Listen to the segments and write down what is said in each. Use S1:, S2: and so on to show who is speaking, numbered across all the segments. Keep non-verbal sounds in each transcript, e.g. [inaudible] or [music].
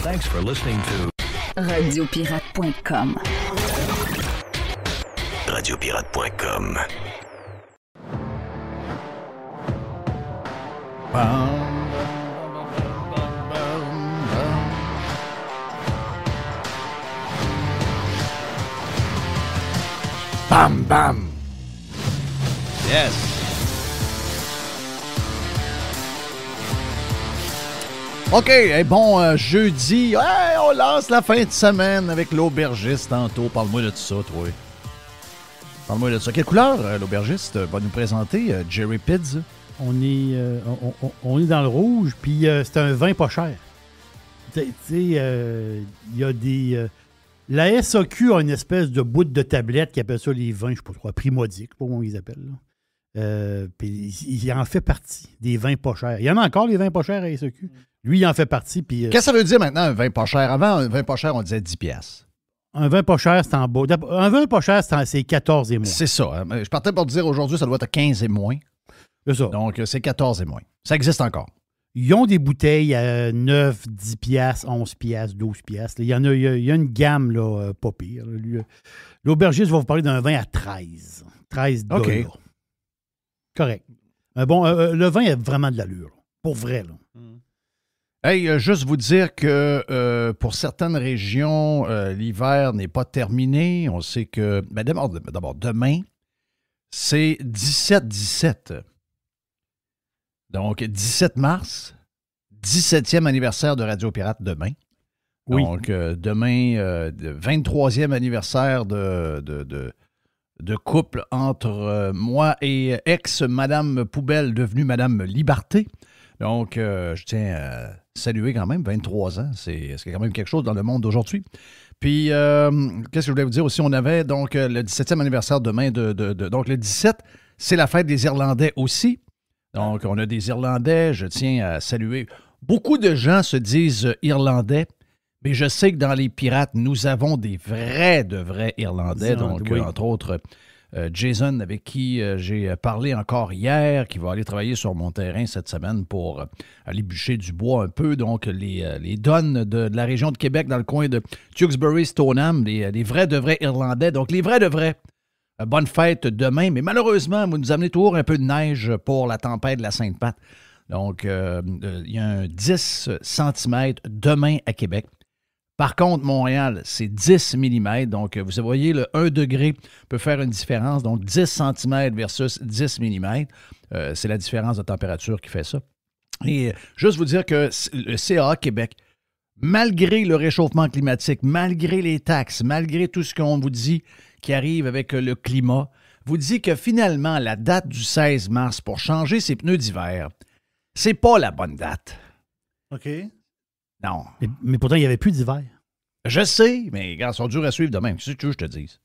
S1: Thanks for listening to
S2: radiopirate.com.
S3: Radiopirate.com.
S2: Bam, bam. Yes. OK, et eh, bon euh, jeudi. on lance la fin de semaine avec l'aubergiste tantôt. Parle-moi de tout ça, toi. Parle-moi de ça. Quelle couleur euh, l'aubergiste euh, va nous présenter,
S3: Jerry Pids? On est, on, est dans le rouge, puis c'est un vin pas cher. Tu sais, il y a des... la SAQ a une espèce de bout de tablette qui appelle ça les vins, je sais pas trop, primodiques, je sais pas comment ils appellent. Euh, puis il, en fait partie des vins pas chers. Il y en a encore les vins pas chers à SEQ. Mm. Lui, il en fait partie. Puis, euh, Qu'est-ce que ça veut dire maintenant, un vin pas cher? Avant, un vin pas cher, on disait 10 pièces Un vin pas cher, c'est en
S2: bas. Un vin pas cher, c'est, 14 et moins. C'est ça. Hein. Je partais pour dire aujourd'hui, ça doit être 15 et moins.
S3: C'est ça. Donc, euh, c'est 14 et moins. Ça existe encore. Ils ont des bouteilles à 9, 10 piastres, 11 piastres, 12 piastres. Il y en a, il y a- une gamme, là, pas pire. L'aubergiste va vous parler d'un vin à 13. 13 OK. Correct. bon, euh, euh, le vin a vraiment de l'allure. Pour vrai, là. Mm. Hey, euh,
S2: juste vous dire que pour certaines régions, l'hiver n'est pas terminé. On sait que. Mais ben, d'abord, demain, c'est 17-17. Donc, 17 mars, 17e anniversaire de Radio Pirate demain. Oui. Donc, demain, 23e anniversaire de, de de couple entre euh, moi et euh, ex-Madame Poubelle, devenue Madame Liberté. Donc, euh, je tiens à saluer quand même, 23 ans, c'est quand même quelque chose dans le monde d'aujourd'hui. Puis, qu'est-ce que je voulais vous dire aussi? On avait donc le 17e anniversaire demain. De, donc, le 17, c'est la fête des Irlandais aussi. Donc, on a des Irlandais. Je tiens à saluer. Beaucoup de gens se disent Irlandais. Mais je sais que dans les Pirates, nous avons des vrais, de vrais Irlandais. donc, entre autres, euh, Jason, avec qui euh, j'ai euh, parlé encore hier, qui va aller travailler sur mon terrain cette semaine pour aller bûcher du bois un peu. Donc, les, donnes de, la région de Québec, dans le coin de Tewksbury, Stoneham, les, vrais de vrais Irlandais. Donc, les vrais de vrais. Bonne fête demain, mais malheureusement, vous nous amenez toujours un peu de neige pour la tempête de la sainte pâte Donc, il y a un 10 cm demain à Québec. Par contre, Montréal, c'est 10 mm. Donc, euh, vous voyez, le 1 degré peut faire une différence. Donc, 10 cm versus 10 mm. Euh, c'est la différence de température qui fait ça. Et euh, juste vous dire que le CA Québec, malgré le réchauffement climatique, malgré les taxes, malgré tout ce qu'on vous dit qui arrive avec le climat, vous dit que finalement, la date du 16 mars pour changer ses pneus d'hiver, c'est pas la bonne date. OK. Non. Mais, pourtant, il n'y avait plus d'hiver. Je sais, mais ils sont durs à suivre demain. Si ce que tu veux je te
S4: dise?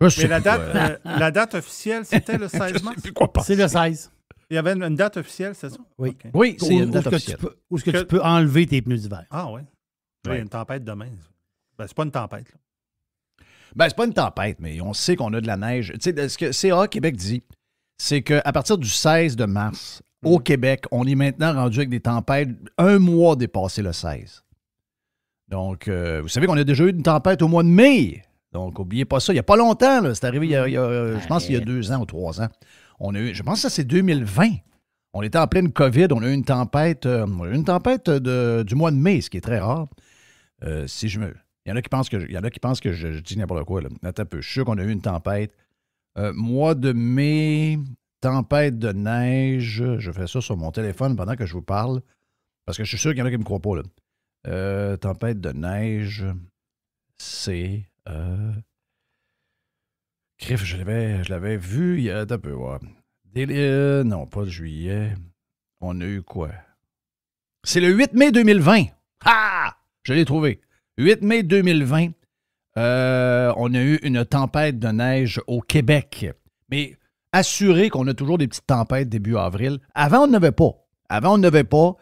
S4: mais euh, la date, officielle, c'était le 16 [laughs] mars? C'est le 16. Il y avait une, date officielle, c'est ça? Oui. Oui, c'est une date où officielle. Où est-ce que, tu peux
S3: enlever tes pneus
S4: d'hiver? Ah oui. Il y a une tempête demain. Ben, c'est pas une tempête. Là. Ben, c'est pas
S2: une tempête, mais on sait qu'on a de la neige. Tu sais, ce que CA Québec dit, c'est qu'à partir du 16 de mars, au mm. Québec, on est maintenant rendu avec des tempêtes un mois dépassé le 16. Donc, euh, vous savez qu'on a déjà eu une tempête au mois de mai. Donc, n'oubliez pas ça. Il n'y a pas longtemps, c'est arrivé il y a, euh, je pense, il y a deux ans ou trois ans. On a eu, je pense que c'est 2020. On était en pleine COVID, on a eu une tempête, euh, une tempête du mois de mai, ce qui est très rare. si je me, il y en a qui pensent que, je, il y en a qui pensent que je, dis n'importe quoi. Là. un peu. Je suis sûr qu'on a eu une tempête. mois de mai, tempête de neige. Je fais ça sur mon téléphone pendant que je vous parle. Parce que je suis sûr qu'il y en a qui ne me croient pas. Là. Euh, tempête de neige, c'est. Euh, je l'avais, je l'avais vu il y a un peu. Euh, non, pas de juillet. On a eu quoi? C'est le 8 mai 2020. Ah! Je l'ai trouvé. 8 mai 2020, on a eu une tempête de neige au Québec. Mais assurer qu'on a toujours des petites tempêtes début avril. Avant, on n'avait pas. Avant, on n'avait pas.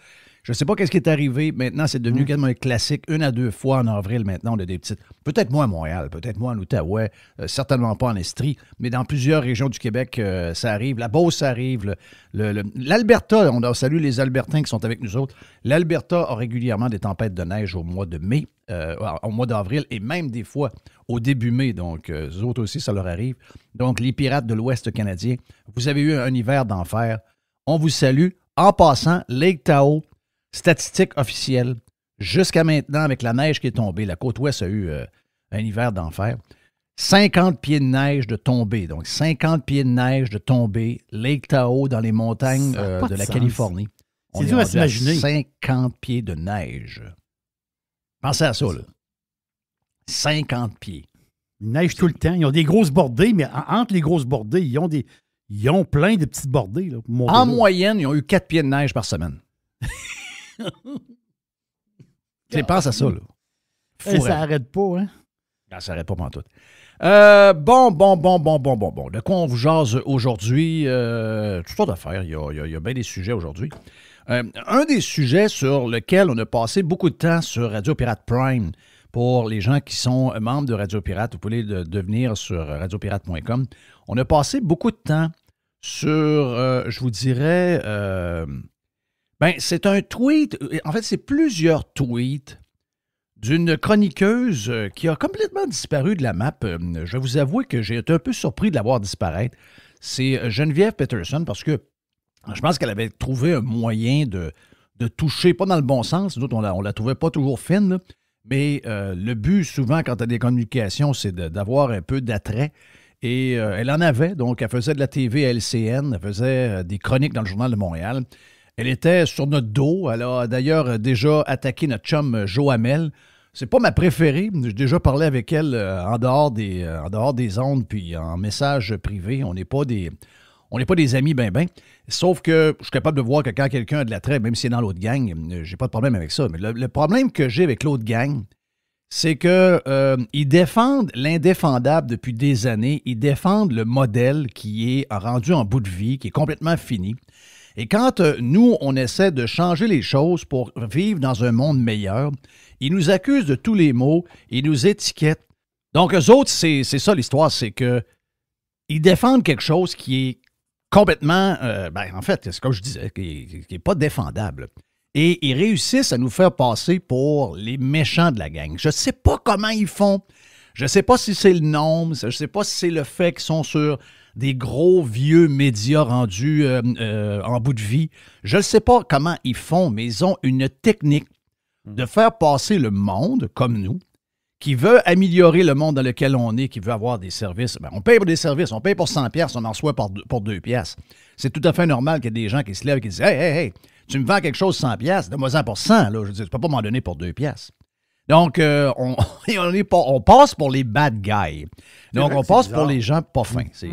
S2: Je ne sais pas qu'est-ce qui est arrivé. Maintenant, c'est devenu hmm. quasiment un classique. Une à deux fois en avril, maintenant, on a des petites. Peut-être moins à Montréal, peut-être moins en Outaouais, euh, certainement pas en Estrie, mais dans plusieurs régions du Québec, euh, ça arrive. La Beauce, ça arrive. L'Alberta, on doit on salue les Albertins qui sont avec nous autres. L'Alberta a régulièrement des tempêtes de neige au mois de mai, euh, au mois d'avril et même des fois au début mai. Donc, eux autres aussi, ça leur arrive. Donc, les pirates de l'Ouest canadien, vous avez eu un hiver d'enfer. On vous salue. En passant, Lake Tahoe, Statistiques officielles. Jusqu'à maintenant, avec la neige qui est tombée, la côte ouest a eu euh, un hiver d'enfer. 50 pieds de neige de tombée. Donc, 50 pieds de neige de tombée, Lake Tahoe dans les montagnes euh, de, la Californie. C'est dur à s'imaginer. 50 pieds de neige.
S3: Pensez à ça, là. 50 pieds. Neige tout le temps. Ils ont des grosses bordées, mais entre les grosses bordées, ils ont, des, ils ont plein de petites bordées. en moyenne, ils ont eu 4 pieds de neige par semaine.
S2: Tu [laughs] penses à eh, ça, là. ça
S3: arrête pas, hein?
S2: ça n'arrête pas, pantoute. Euh, bon, bon, bon, bon, bon, bon, bon. De quoi on vous jase aujourd'hui? Euh, tout sortes d'affaires. Il y a, il y a, y bien des sujets aujourd'hui. Euh, un des sujets sur lequel on a passé beaucoup de temps sur Radio Pirate Prime, pour les gens qui sont membres de Radio Pirate, vous pouvez devenir sur radiopirate.com. On a passé beaucoup de temps sur, euh, je vous dirais, ben, c'est un tweet. En fait, c'est plusieurs tweets d'une chroniqueuse euh, qui a complètement disparu de la map. Euh, je vous avoue que j'ai été un peu surpris de la voir disparaître. C'est euh, Geneviève Peterson parce que je pense qu'elle avait trouvé un moyen de, toucher, pas dans le bon sens. Nous, on ne la trouvait pas toujours fine, mais le but, souvent, quand tu as des communications, c'est d'avoir un peu d'attrait. Et elle en avait, donc elle faisait de la TV à LCN, elle faisait des chroniques dans le Journal de Montréal. Elle était sur notre dos. Elle a d'ailleurs déjà attaqué notre chum euh, Joamel. C'est pas ma préférée. J'ai déjà parlé avec elle euh, en dehors des, euh, en dehors des ondes, puis en message privé. On n'est pas des. On n'est pas des amis, ben ben. Sauf que je suis capable de voir que quand quelqu'un a de l'attrait, même si c'est dans l'autre gang, j'ai pas de problème avec ça. Mais le, problème que j'ai avec l'autre gang, c'est qu'ils défendent l'indéfendable depuis des années. Ils défendent le modèle qui est rendu en bout de vie, qui est complètement fini. Et quand euh, nous, on essaie de changer les choses pour vivre dans un monde meilleur, ils nous accusent de tous les maux, ils nous étiquettent. Donc, eux autres, c'est ça l'histoire, c'est qu'ils défendent quelque chose qui est complètement, euh, ben, en fait, c'est que je disais, qui n'est pas défendable. Et ils réussissent à nous faire passer pour les méchants de la gang. Je ne sais pas comment ils font. Je ne sais pas si c'est le nombre, je ne sais pas si c'est le fait qu'ils sont sur des gros vieux médias rendus euh, euh, en bout de vie. Je ne sais pas comment ils font, mais ils ont une technique de hmm. faire passer le monde, comme nous, qui veut améliorer le monde dans lequel on est, qui veut avoir des services, ben, on paye pour des services, on paye pour 100 pièces, on en reçoit pour, 2 pièces. C'est tout à fait normal qu'il y ait des gens qui se lèvent et qui disent Hey, hey, hey, tu me vends quelque chose 100 pièces, donne-moi-en pour 100, là. Je dis, peux pas m'en donner pour 2 pièces. Donc, euh, on, [laughs] on, est pas, on passe pour les bad guys. Donc, on passe pour les gens pas fins. C'est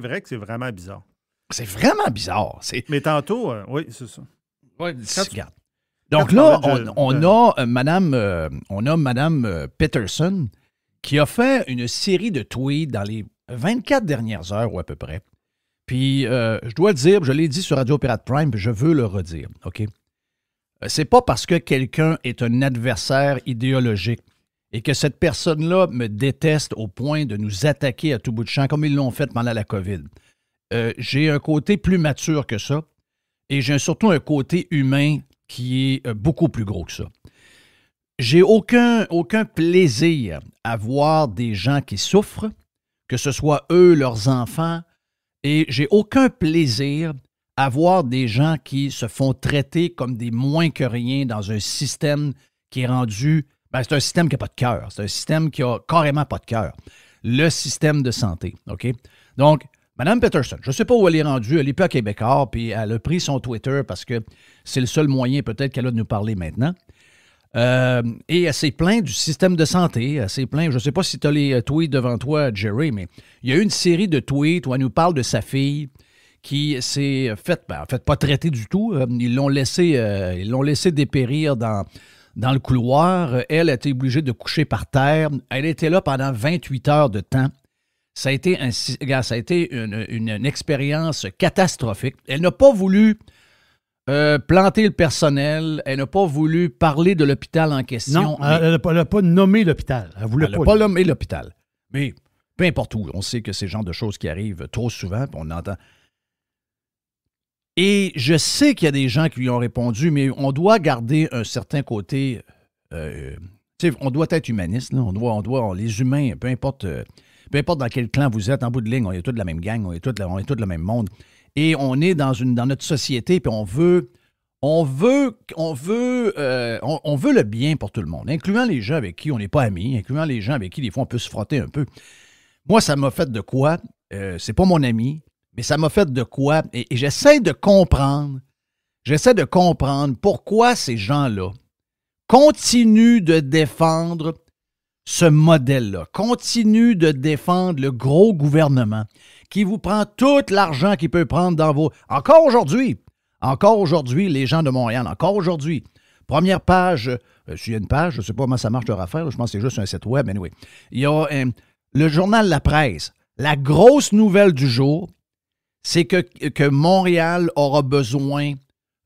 S4: vrai que c'est vraiment bizarre. C'est vraiment bizarre. Mais tantôt, euh, oui, c'est ça. Ouais, Donc là, euh, on,
S2: a Madame, on a Madame Peterson qui a fait une série de tweets dans les 24 dernières heures ou à peu près. Puis, je dois le dire, je l'ai dit sur Radio Pirate Prime, je veux le redire, OK? Euh, c'est pas parce que quelqu'un est un adversaire idéologique et que cette personne-là me déteste au point de nous attaquer à tout bout de champ, comme ils l'ont fait pendant la COVID. Euh, j'ai un côté plus mature que ça et j'ai surtout un côté humain qui est euh, beaucoup plus gros que ça. J'ai aucun, aucun plaisir à voir des gens qui souffrent, que ce soit eux, leurs enfants, et j'ai aucun plaisir avoir des gens qui se font traiter comme des moins que rien dans un système qui est rendu. Ben, c'est un système qui n'a pas de cœur. C'est un système qui a carrément pas de cœur. Le système de santé. OK? Donc, Madame Peterson, je ne sais pas où elle est rendue. Elle n'est plus à Québécois, puis elle a pris son Twitter parce que c'est le seul moyen peut-être qu'elle a de nous parler maintenant. Euh, et elle s'est plainte du système de santé. Elle s'est plainte, je ne sais pas si tu as les euh, tweets devant toi, Jerry, mais il y a eu une série de tweets où elle nous parle de sa fille qui s'est fait, ben, en fait, pas traité du tout. Euh, ils l'ont laissé, euh, ils l'ont laissé dépérir dans, dans le couloir. Elle a été obligée de coucher par terre. Elle était là pendant 28 heures de temps. Ça a été, ça a été une, expérience catastrophique. Elle n'a pas voulu euh, planter le personnel. Elle n'a pas voulu parler de l'hôpital en question. Non, elle n'a pas, nommé l'hôpital. Elle n'a pas, nommé l'hôpital. Mais peu importe où, on sait que ces genre de choses qui arrivent trop souvent, on entend et je sais qu'il y a des gens qui lui ont répondu, mais on doit garder un certain côté. Euh, on doit être humaniste, On doit, on doit, les humains, peu importe, euh, peu importe dans quel clan vous êtes, en bout de ligne, on est tous de la même gang, on est tous, on est le même monde. Et on est dans, une, dans notre société, puis on veut on veut, on veut, euh, on, veut le bien pour tout le monde, incluant les gens avec qui on n'est pas amis, incluant les gens avec qui des fois on peut se frotter un peu. Moi, ça m'a fait de quoi C'est pas mon ami, mais ça m'a fait de quoi? Et, j'essaie de comprendre, j'essaie de comprendre pourquoi ces gens-là continuent de défendre ce modèle-là, continuent de défendre le gros gouvernement qui vous prend tout l'argent qu'il peut prendre dans vos... Encore aujourd'hui, encore aujourd'hui, les gens de Montréal, encore aujourd'hui, première page, Je euh, s'il y a une page, je ne sais pas comment ça marche leur affaire, je pense que c'est juste un site web, mais anyway. Il y a euh, le journal La Presse, la grosse nouvelle du jour, c'est que, Montréal aura besoin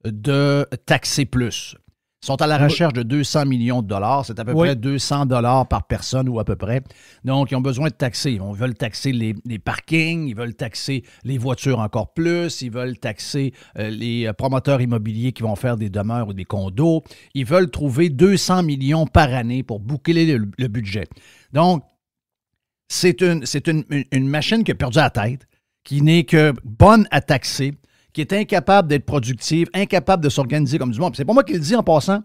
S2: de taxer plus. Ils sont à la recherche de 200 millions de dollars. C'est à peu près 200 dollars par personne ou à peu près. Donc, ils ont besoin de taxer. Ils veulent taxer les, parkings, ils veulent taxer les voitures encore plus, ils veulent taxer euh, les euh, promoteurs immobiliers qui vont faire des demeures ou des condos. Ils veulent trouver 200 millions par année pour boucler le, budget. Donc, c'est une, une machine qui a perdu la tête qui n'est que bonne à taxer, qui est incapable d'être productive, incapable de s'organiser comme du monde. C'est pas moi qui le dis en passant.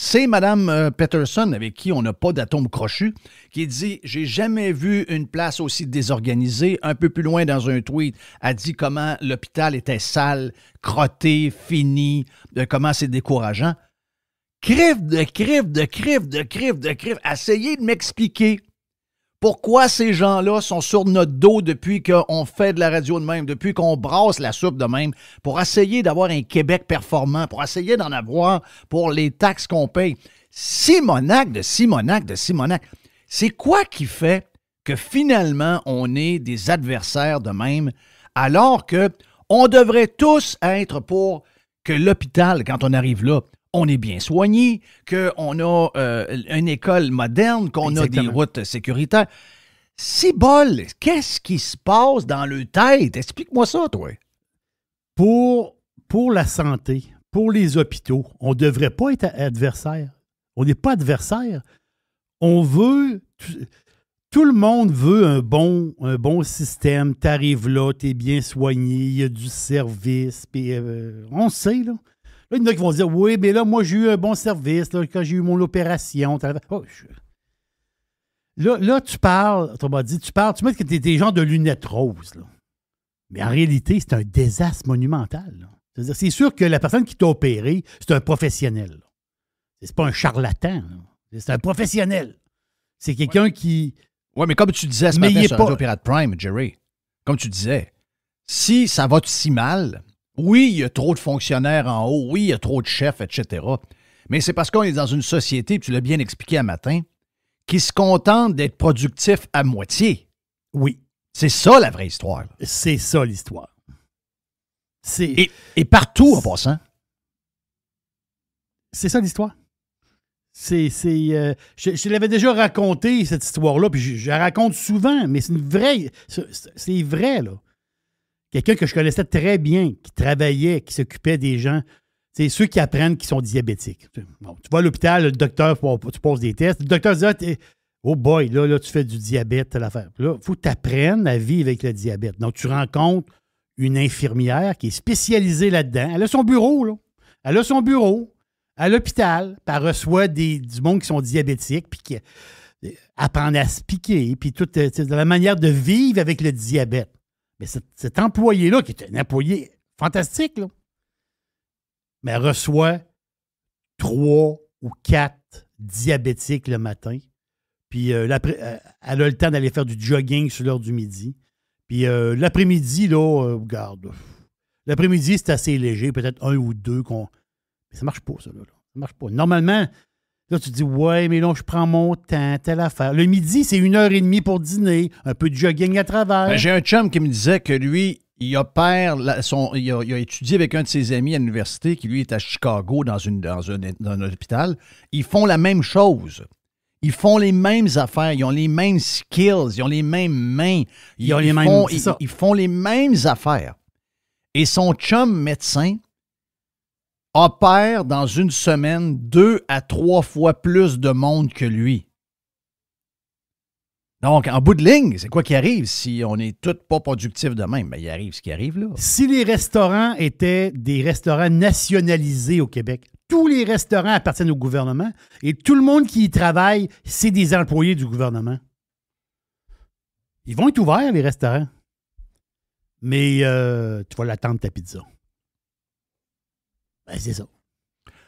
S2: C'est Mme euh, Peterson, avec qui on n'a pas d'atome crochu, qui dit J'ai jamais vu une place aussi désorganisée. Un peu plus loin dans un tweet, a dit comment l'hôpital était sale, crotté, fini, euh, comment c'est décourageant. Crive de crive de crive de crive de crive. Essayez de m'expliquer pourquoi ces gens-là sont sur notre dos depuis qu'on fait de la radio de même, depuis qu'on brasse la soupe de même, pour essayer d'avoir un Québec performant, pour essayer d'en avoir pour les taxes qu'on paye? Simonac de Simonac de Simonac. C'est quoi qui fait que finalement on est des adversaires de même, alors que on devrait tous être pour que l'hôpital, quand on arrive là, on est bien soigné, qu'on a euh, une école moderne, qu'on a des routes sécuritaires. Si bol,
S3: qu'est-ce qui se passe dans le tête? Explique-moi ça, toi. Pour, pour la santé, pour les hôpitaux, on ne devrait pas être adversaire. On n'est pas adversaire. On veut. Tout le monde veut un bon, bon système. T'arrives là, tu bien soigné, il y a du service. Euh, on sait, là il y en a qui vont dire Oui, mais là, moi, j'ai eu un bon service quand j'ai eu mon opération. Oh, là, là, tu parles, dit, tu parles, tu mets que tu étais des gens de lunettes roses. Mais en réalité, c'est un désastre monumental. C'est-à-dire, c'est sûr que la personne qui t'a opéré, c'est un professionnel. C'est pas un charlatan. C'est un professionnel. C'est quelqu'un qui. Oui, mais comme tu disais ce matin sur
S2: Prime, Jerry, comme tu disais, si ça va si mal, oui, il y a trop de fonctionnaires en haut, oui, il y a trop de chefs, etc. Mais c'est parce qu'on est dans une société, tu l'as bien expliqué à matin, qui se contente d'être productif à moitié.
S3: Oui. C'est ça la vraie histoire. C'est ça l'histoire. Et, partout en passant. C'est ça l'histoire. C'est, euh, je, l'avais déjà raconté, cette histoire-là, puis je, la raconte souvent, mais c'est une vraie. C'est vrai, là quelqu'un que je connaissais très bien, qui travaillait, qui s'occupait des gens. C'est ceux qui apprennent qu'ils sont diabétiques. tu vas à l'hôpital, le docteur, tu poses des tests. Le docteur dit ah, Oh boy, là, là, tu fais du diabète, l'affaire. Là, il faut que tu apprennes à vivre avec le diabète. Donc, tu rencontres une infirmière qui est spécialisée là-dedans. Elle a son bureau, là. Elle a son bureau à l'hôpital. Elle reçoit des, du monde qui sont diabétiques, puis qui euh, apprend à se piquer, puis toute euh, la manière de vivre avec le diabète. Mais cet, employé-là, qui est un employé fantastique, là, mais reçoit trois ou quatre diabétiques le matin. Puis euh, euh, elle a le temps d'aller faire du jogging sur l'heure du midi. Puis euh, l'après-midi, là, regarde. L'après-midi, c'est assez léger, peut-être un ou deux qu'on. Mais ça marche pas, ça, là. Ça marche pas. Normalement, Là, tu te dis, ouais, mais non, je prends mon temps, telle affaire. Le midi, c'est une heure et demie pour dîner, un peu de jogging à travers. Ben, j'ai un chum qui me disait que lui, il opère son, il a, étudié avec un
S2: de ses amis à l'université qui, lui, est à Chicago dans, une, dans, un hôpital. Ils font la même chose. Ils font les mêmes affaires, ils ont les mêmes skills, ils ont les mêmes mains. Ils, ont les mêmes, ils font les mêmes affaires. Et son chum médecin, opère dans une semaine deux à trois fois plus de monde que lui. Donc, en bout de ligne, c'est quoi qui arrive
S3: si on n'est tous pas productifs de même? Ben, il arrive ce qui arrive, là. Si les restaurants étaient des restaurants nationalisés au Québec, tous les restaurants appartiennent au gouvernement et tout le monde qui y travaille, c'est des employés du gouvernement. Ils vont être ouverts, les restaurants. Mais euh, tu vas l'attendre ta pizza. Ben, c'est ça.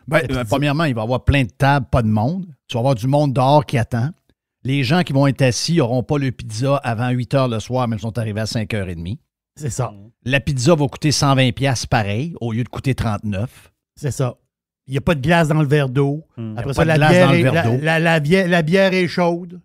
S3: Ben, euh, premièrement, il va y avoir plein de tables, pas de monde.
S2: Tu vas avoir du monde dehors qui attend. Les gens qui vont être assis n'auront pas le pizza avant 8 h le soir, mais ils sont arrivés à 5 h 30. C'est ça. Mm. La pizza va coûter 120$ pareil, au
S3: lieu de coûter 39. C'est ça. Il n'y a pas de glace dans le verre d'eau. Après ça, la bière, est, chaude.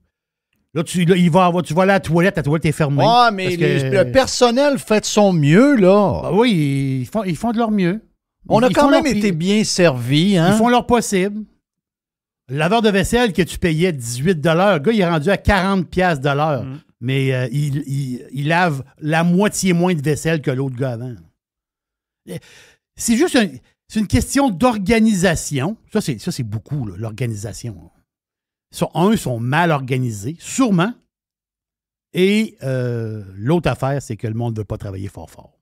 S3: Là, tu, va avoir, tu vas à la toilette, la toilette est fermée. Ah, mais le personnel fait son mieux, là. Ben oui, ils font, ils font de leur mieux. On a quand même été bien servis. Hein? Ils font leur possible. laveur de vaisselle que tu payais 18 le gars, il est rendu à 40 mm. Mais euh, il, il, lave la moitié moins de vaisselle que l'autre gars avant. C'est juste c'est une question d'organisation. Ça, c'est, ça, c'est beaucoup, l'organisation. Un, ils sont mal organisés, sûrement. Et euh, l'autre affaire, c'est que le monde ne veut pas travailler fort fort.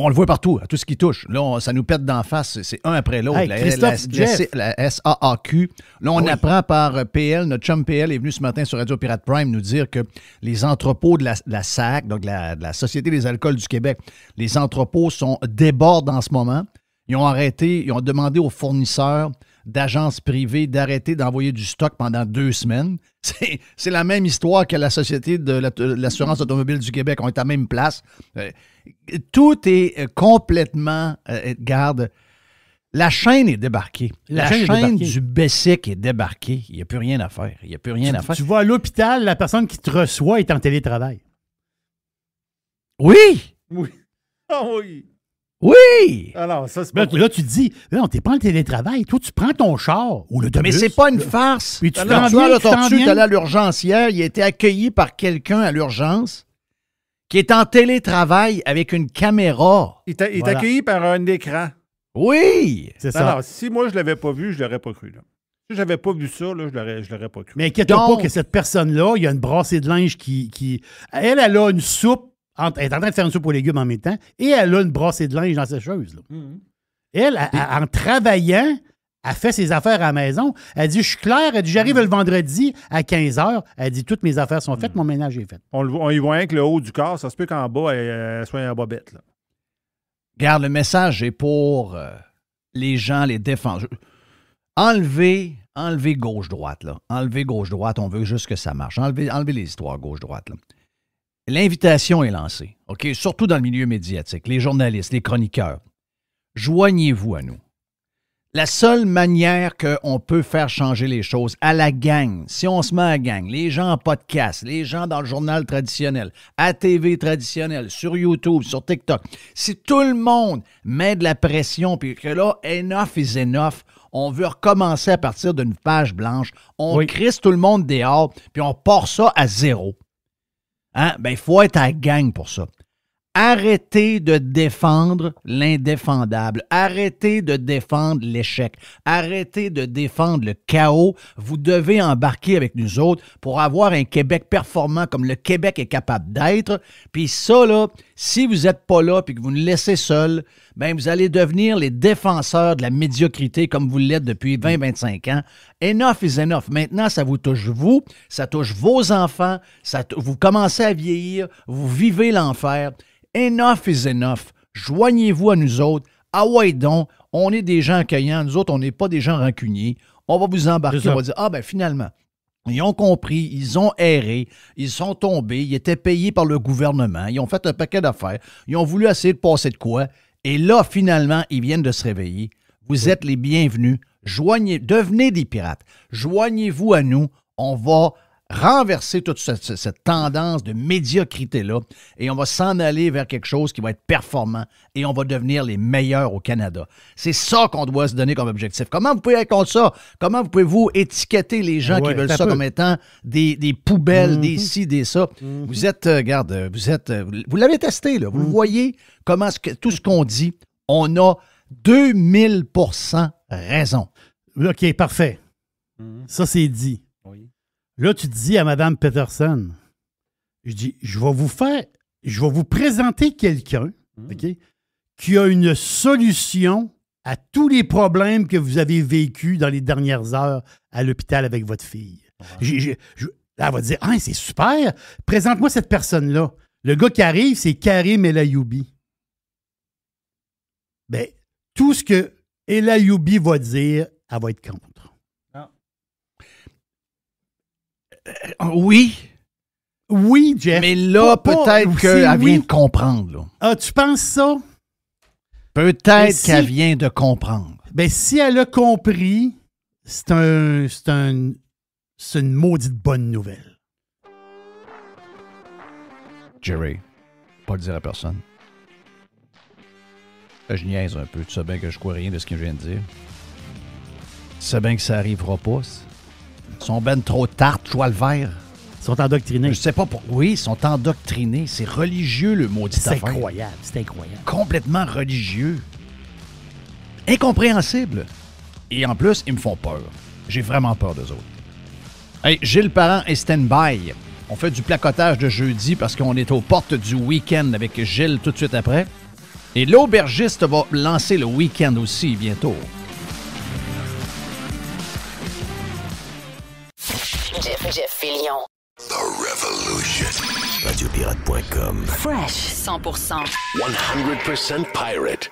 S3: On le voit
S2: partout, à tout ce qui touche. Là, ça nous pète d'en face. C'est un après l'autre. la, s SAAQ. Là, on apprend par PL. Notre chum PL est venu ce matin sur Radio Pirate Prime nous dire que les entrepôts de la, SAC, donc de, la, Société des alcools du Québec, les entrepôts sont débordent en ce moment. Ils ont arrêté, ils ont demandé aux fournisseurs d'agences privées d'arrêter d'envoyer du stock pendant deux semaines. [laughs] C'est la même histoire que la Société de l'assurance automobile du Québec. On est à la même place. Euh, tout est euh, complètement, euh, garde, la chaîne est débarquée. La, chaîne, du
S3: Bessic est débarquée. Il n'y a plus rien à faire. Il n'y a plus rien à faire. Tu vas à l'hôpital, la personne qui te reçoit est en télétravail. Oui! Oui. [laughs] Ah oui! Oui! Alors, ah ça, c'est Là, tu te dis, on t'est pas en télétravail. Toi, tu prends ton char ou le Mais c'est pas une farce. Puis tu t'en viens, Tu Tu es allé à
S2: l'urgence Il a été accueilli par quelqu'un à l'urgence qui est en télétravail avec une caméra. Il,
S4: est accueilli par un écran. Oui! C'est ça. Alors, si moi, je l'avais pas vu, je l'aurais pas cru. Là. Si je n'avais pas vu ça, je ne l'aurais pas cru. Mais inquiète-toi pas que cette
S3: personne-là, il y a une brassée de linge qui, qui. Elle, elle a une soupe elle est en train de faire une soupe aux légumes en même temps et elle a une brassée de linge dans ses choses. Mhm. Elle, en travaillant, a fait ses affaires à la maison. Elle dit Je suis claire, elle dit J'arrive mhm. le vendredi à 15h. Elle dit Toutes mes affaires sont faites, mhm. mon ménage
S4: est fait. On, y voit que le haut du corps, ça se peut qu'en bas, elle, soit un bobette. Là.
S2: Garde, le message est pour euh, les gens, les défenseurs. Enlevez, enlever gauche-droite, là. Enlevez gauche-droite, on veut juste que ça marche. Enlevez, enlever les histoires gauche-droite, là. L'invitation est lancée, OK? Surtout dans le milieu médiatique, les journalistes, les chroniqueurs. Joignez-vous à nous. La seule manière qu'on peut faire changer les choses à la gang, si on se met à la gang, les gens en podcast, les gens dans le journal traditionnel, à TV traditionnel, sur YouTube, sur TikTok, si tout le monde met de la pression puis que là, enough is enough, on veut recommencer à partir d'une page blanche, on crisse tout le monde dehors puis on porte ça à zéro. Hein? Ben, il faut être à gang pour ça. Arrêtez de défendre l'indéfendable. Arrêtez de défendre l'échec. Arrêtez de défendre le chaos. Vous devez embarquer avec nous autres pour avoir un Québec performant comme le Québec est capable d'être. Puis ça, là, si vous n'êtes pas là et que vous nous laissez seuls, ben vous allez devenir les défenseurs de la médiocrité comme vous l'êtes depuis 20-25 mm. ans. Enough is enough. Maintenant, ça vous touche vous, ça touche vos enfants, ça vous commencez à vieillir, vous vivez l'enfer. Enough is enough. Joignez-vous à nous autres. Ah ouais on est des gens accueillants, nous autres, on n'est pas des gens rancuniers. On va vous embarquer, on va dire, ah ben finalement, ils ont compris, ils ont erré, ils sont tombés, ils étaient payés par le gouvernement, ils ont fait un paquet d'affaires, ils ont voulu essayer de passer de quoi, et là, finalement, ils viennent de se réveiller. Vous êtes les bienvenus. Joignez, devenez des pirates. Joignez-vous à nous. On va renverser toute cette, tendance de médiocrité-là et on va s'en aller vers quelque chose qui va être performant et on va devenir les meilleurs au Canada. C'est ça qu'on doit se donner comme objectif. Comment vous pouvez être contre ça? Comment vous pouvez-vous étiqueter les gens qui veulent ça comme étant des, poubelles, des mm-hmm. ci, des ça? Mm-hmm. Vous êtes, regarde, euh, euh, vous êtes, euh, vous l'avez testé, là. Vous mm. voyez comment tout ce qu'on
S3: dit, on a 2000 raison. OK, parfait. Mm-hmm. Ça, c'est dit. Là, tu dis à Mme Peterson, je dis, je vais vous faire, je vais vous présenter quelqu'un, hmm. qui a une solution à tous les problèmes que vous avez vécu dans les dernières heures à l'hôpital avec votre fille. elle va dire, hein, c'est super, présente-moi cette personne-là. Le gars qui arrive, c'est Karim Elayoubi. Bien, tout ce que Elayoubi va dire, elle va être contre. Euh, euh, oui. Oui, Jeff. Mais là, peut-être qu'elle vient de
S2: comprendre.
S3: Ah, tu penses ça? Peut-être qu'elle vient de comprendre. Ben, si elle a compris, c'est un, c'est un, c'est une maudite bonne nouvelle.
S2: Jerry, pas le dire à personne. Euh, je niaise un peu. Tu sais bien que je crois rien de ce que je viens de dire. Tu sais bien que ça arrivera pas sont ben trop tartes, vois le vert. Ils sont endoctrinés. Je sais pas pourquoi. Oui, ils sont endoctrinés. C'est religieux, le maudit C'est incroyable. C'est incroyable. Complètement religieux. Incompréhensible. Et en plus, ils me font peur. J'ai vraiment peur d'eux autres. Hey, Gilles Parent est stand-by. On fait du placotage de jeudi parce qu'on est aux portes du week-end avec Gilles tout de suite après. Et l'aubergiste va lancer le week-end aussi bientôt.
S3: Jeff Fillion. The Revolution. Radiopirate.com. Fresh 100%. 100% pirate.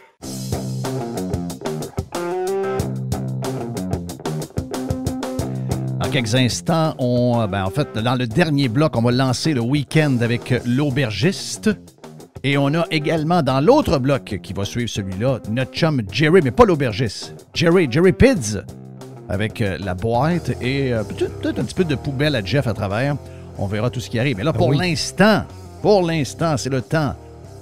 S2: En quelques instants, on, ben en fait, dans le dernier bloc, on va lancer le week-end avec l'aubergiste. Et on a également dans l'autre bloc qui va suivre celui-là, notre chum Jerry, mais pas l'aubergiste. Jerry, Jerry Pids avec euh, la boîte et euh, peut-être un petit peu de poubelle à Jeff à travers. On verra tout ce qui arrive. Mais là, pour l'instant, pour l'instant, c'est le temps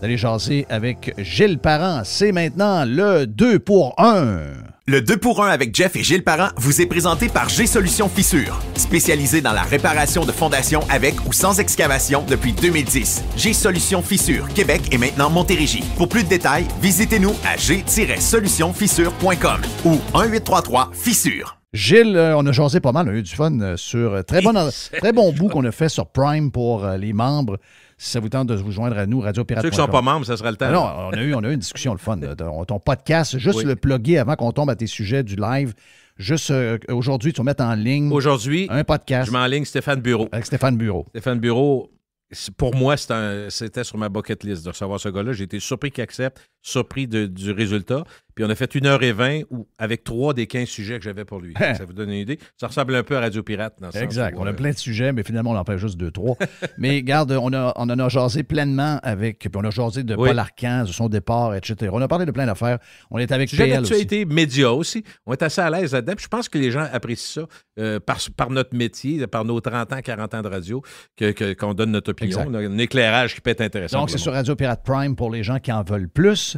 S2: d'aller jaser avec Gilles Parent. C'est maintenant le 2 pour 1.
S3: Le 2 pour 1 avec Jeff et Gilles Parent vous est présenté par g solution Fissure, spécialisé dans la réparation de fondations avec ou sans excavation depuis 2010. g solution Fissure, Québec et maintenant Montérégie. Pour plus de détails, visitez-nous à g solutionfissurecom ou 1 833 fissure Gilles,
S2: euh, on a jasé pas mal, on a eu du fun euh, sur euh, très bon, très [laughs] bon bout qu'on a fait sur Prime pour les membres. Si ça vous tente de vous joindre à nous, Radio Pirate. Ceux qui ne sont pas membres, ça sera le temps. Ah non, on a eu, on a eu une discussion le fun. ton podcast, juste le plugger avant qu'on tombe à tes sujets du live. Juste euh, aujourd'hui, tu vas mettre en ligne
S1: aujourd'hui, un podcast. Je mets en ligne Stéphane Bureau. Avec Stéphane Bureau. Stéphane Bureau, pour moi, c'était sur ma bucket list de recevoir ce gars-là. J'ai été surpris qu'il accepte surpris du résultat. Puis on a fait 1h20 ou avec trois des 15 sujets que j'avais pour lui. [laughs] ça vous donne une idée. Ça ressemble un peu à Radio Pirate. Dans exact. on a plein
S2: de sujets, mais finalement, on en fait juste deux, trois. [laughs] mais garde, on, on en a jasé pleinement avec. Puis on a jasé de Paul de son départ, etc. On a parlé de plein d'affaires.
S1: On est avec Sujet été média aussi. On est assez à l'aise là-dedans. je pense que les gens apprécient ça euh, par, notre métier, par nos 30 ans, 40 ans de radio, qu'on que, donne notre opinion. un éclairage qui peut être intéressant. Donc, c'est sur
S2: Radio Pirate Prime pour les gens qui en veulent plus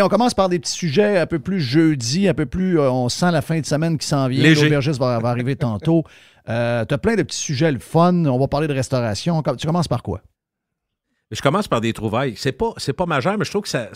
S2: on commence par des petits sujets un peu plus jeudi, un peu plus. Euh, on sent la fin de semaine qui s'en vient. L'aubergiste va, arriver tantôt. [laughs] Euh, tu as plein de petits sujets, le fun. On va parler de restauration. Tu commences par
S1: quoi? Je commence par des trouvailles. C'est pas, c'est pas majeur, mais je trouve que ça.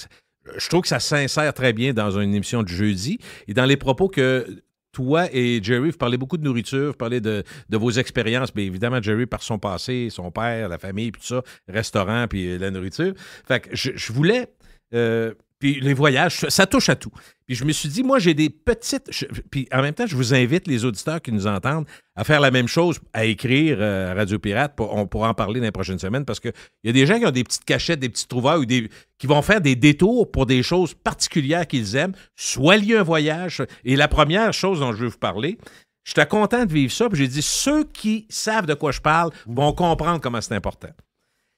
S1: Je trouve que ça s'insère très bien dans une émission de jeudi et dans les propos que toi et Jerry, vous parlez beaucoup de nourriture, vous parlez de, vos expériences, mais évidemment, Jerry, par son passé, son père, la famille, puis tout ça, restaurant, puis euh, la nourriture. Fait que je, je voulais euh, puis les voyages, ça touche à tout. Puis je me suis dit, moi, j'ai des petites. puis en même temps, je vous invite, les auditeurs qui nous entendent, à faire la même chose, à écrire euh, Radio Pirate. Pour, on pourra en parler dans les prochaines semaines parce qu'il y a des gens qui ont des petites cachettes, des petites trouvailles ou des, qui vont faire des détours pour des choses particulières qu'ils aiment, soit liées un voyage. Et la première chose dont je veux vous parler, j'étais content de vivre ça. Puis j'ai dit, ceux qui savent de quoi je parle vont comprendre comment c'est important.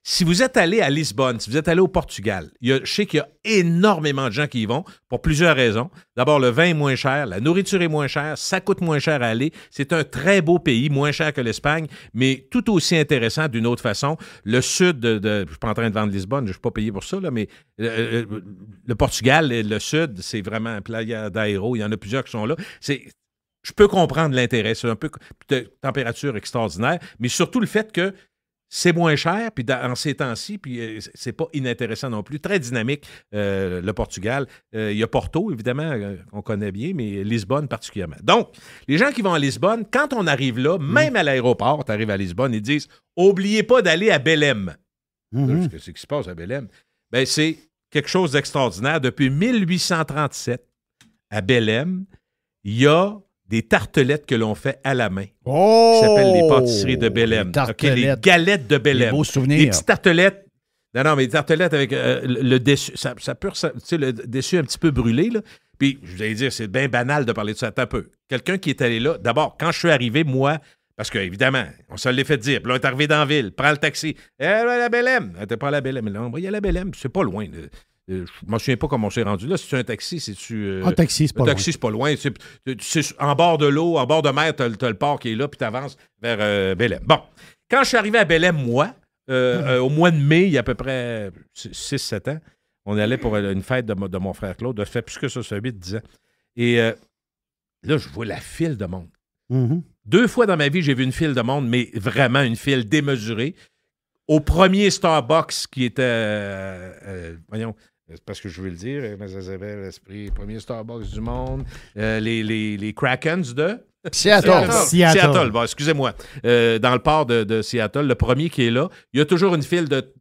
S1: Si vous êtes allé à Lisbonne, si vous êtes allé au Portugal, je sais qu'il y a énormément de gens qui y vont pour plusieurs raisons. D'abord, le vin est moins cher, la nourriture est moins chère, ça coûte moins cher à aller. C'est un très beau pays, moins cher que l'Espagne, mais tout aussi intéressant d'une autre façon. Le sud de, ne je suis pas en train de vendre Lisbonne, je ne suis pas payé pour ça mais euh, euh, le Portugal et le sud, c'est vraiment un Playa d'Aéro. Il y en a plusieurs qui sont là. je peux comprendre l'intérêt, c'est un peu de température extraordinaire, mais surtout le fait que c'est moins cher, puis dans, en ces temps-ci, puis euh, c'est pas inintéressant non plus. Très dynamique, euh, le Portugal. Euh, il y a Porto, évidemment, on connaît bien, mais Lisbonne particulièrement. Donc, les gens qui vont à Lisbonne, quand on arrive là, mm. même à l'aéroport, tu arrives à Lisbonne, ils disent Oubliez pas d'aller à Belém. Mmh. Qu'est-ce qui se passe à Belém? Ben, c'est quelque chose d'extraordinaire. Depuis 1837, à Belém, il y a des tartelettes que l'on fait à la main. Oh! Qui s'appellent les pâtisseries de Belém. Oh, les, galettes de Belém. Des beaux souvenirs. Des petites tartelettes. Non, non, mais des tartelettes avec euh, le déçu. Ça, ça Tu sais, le déçu un petit peu brûlé, là. Puis, je vous dire, c'est bien banal de parler de ça. un peu. Quelqu'un qui est allé là, d'abord, quand je suis arrivé, moi, parce que, évidemment, on se l'est fait dire. Puis là, on est arrivé dans la ville, prends le taxi. Eh, la Belém. Elle était pas à la Belém. Mais là, y a à la Belém. C'est pas loin. Euh, je me souviens pas comment on s'est rendu là. C'est-tu un taxi? C'est-tu. Euh, un taxi, c'est pas, loin. taxi, c'est pas loin. C'est en bord de l'eau, en bord de mer, as le port qui est là, puis tu avances vers euh, Belém Bon. Quand je suis arrivé à Belém moi, mm-hmm. au mois de mai, il y a à peu près 6-7 ans, on allait pour une fête de, de, mon frère Claude. Ça fait plus que ça, ça 8-10 ans. Et là, je vois la file de monde. Mm-hmm. Deux fois dans ma vie, j'ai vu une file de monde, mais vraiment une file démesurée. Au premier Starbucks qui était, voyons, c'est parce que je veux le dire, hein, Isabelle, l'esprit, premier Starbucks du monde, euh, les, les, les, Krakens de. Seattle. Seattle. excusez-moi. Euh, dans le port de, de Seattle, le premier qui est là, il y a toujours une file de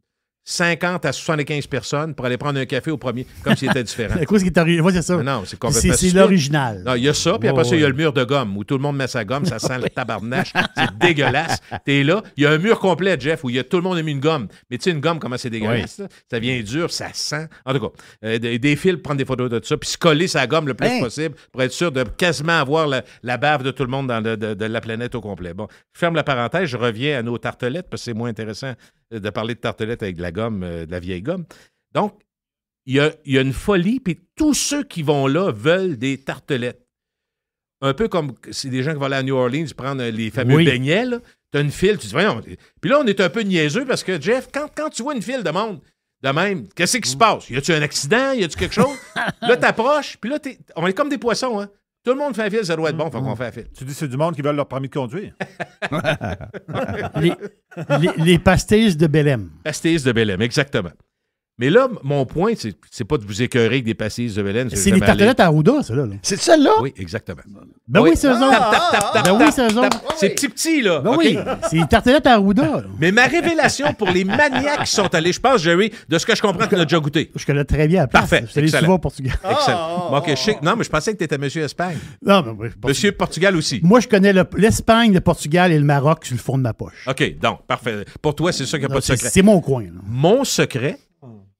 S1: 50 à 75 personnes pour aller prendre un café au premier, comme si c'était différent. [laughs] ce
S3: qui est Moi, c'est ça. Non, c'est complètement C'est l'original.
S1: Non, il y a ça, puis après ça, il y a le mur de gomme où tout le monde met sa gomme, ça sent le [laughs] tabarnache, c'est dégueulasse. T'es là, il y a un mur complet, Jeff, où y a tout le monde a mis une gomme. Mais tu sais, une gomme, comment c'est dégueulasse, ça vient dur, ça sent. En tout cas, euh, des, des prendre des photos de ça, puis se coller sa gomme le plus hein? possible pour être sûr de quasiment avoir la, bave de tout le monde dans de, la planète au complet. Bon, je ferme la parenthèse, je reviens à nos tartelettes parce que c'est moins intéressant de parler de tartelettes avec de la gomme, euh, de la vieille gomme. Donc, il y a, une folie, puis tous ceux qui vont là veulent des tartelettes. Un peu comme si des gens qui vont aller à New Orleans prendre euh, les fameux beignets, là. T'as une file, tu dis, voyons. Puis là, on est un peu niaiseux parce que, Jeff, quand, quand tu vois une file de monde, de même, qu'est-ce qui se mm. passe? Y a-tu un accident? Y a-tu quelque chose? [laughs] là, t'approches, puis là, on est comme des poissons, hein? Tout le monde fait un fil, ça doit être mm, bon, faut mm. qu'on fasse un fil. Tu dis c'est du
S4: monde qui veulent leur permis de conduire.
S1: [laughs]
S4: les, les, pastilles de Belém.
S1: Pastilles de Belém, exactement. Mais là, mon point, c'est pas de vous écœurer avec des pastilles de vélène. C'est les tartelettes
S3: à Arruda, celle là.
S1: C'est celle-là? Oui, exactement. Ben oui, c'est eux autres. Ben oui, c'est eux autres. Ah c'est petit, petit, là. Ben oui, c'est
S3: les tartelettes à Arruda.
S1: Mais ma révélation pour les maniaques qui sont allés, je pense, Jerry, de ce que je comprends, tu a déjà goûté. Je connais très bien Parfait. Je suis souvent au Portugal. [laughs] Excellent. Ah, ah, non, mais je pensais que tu étais monsieur Espagne. Non, mais Monsieur Portugal aussi.
S3: Moi, je connais l'Espagne, le Portugal et le Maroc sur le fond de ma poche.
S1: OK, donc, parfait. Pour toi, c'est ça qui n'y a pas de secret. C'est mon
S3: coin. Mon secret,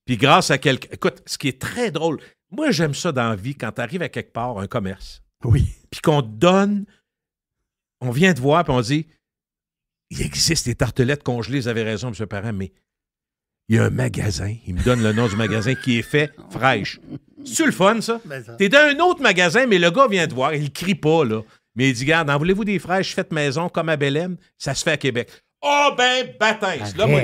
S1: puis grâce à quelqu'un. Écoute, ce qui est très drôle, moi j'aime ça dans la vie quand tu arrives à quelque part, un commerce. Oui. Puis qu'on donne. On vient te voir, puis on dit Il existe des tartelettes congelées, vous avez raison, M. Parent, mais
S4: il y a un magasin,
S1: il me donne le nom du magasin, qui est fait [laughs] fraîche. C'est le fun, ben, ça? T'es dans un autre magasin, mais le gars vient te voir, il crie pas, là. Mais il dit, garde, en voulez-vous des fraîches faites maison comme à Belém? Ça se fait à Québec. Oh ben, baptiste! Là, moi,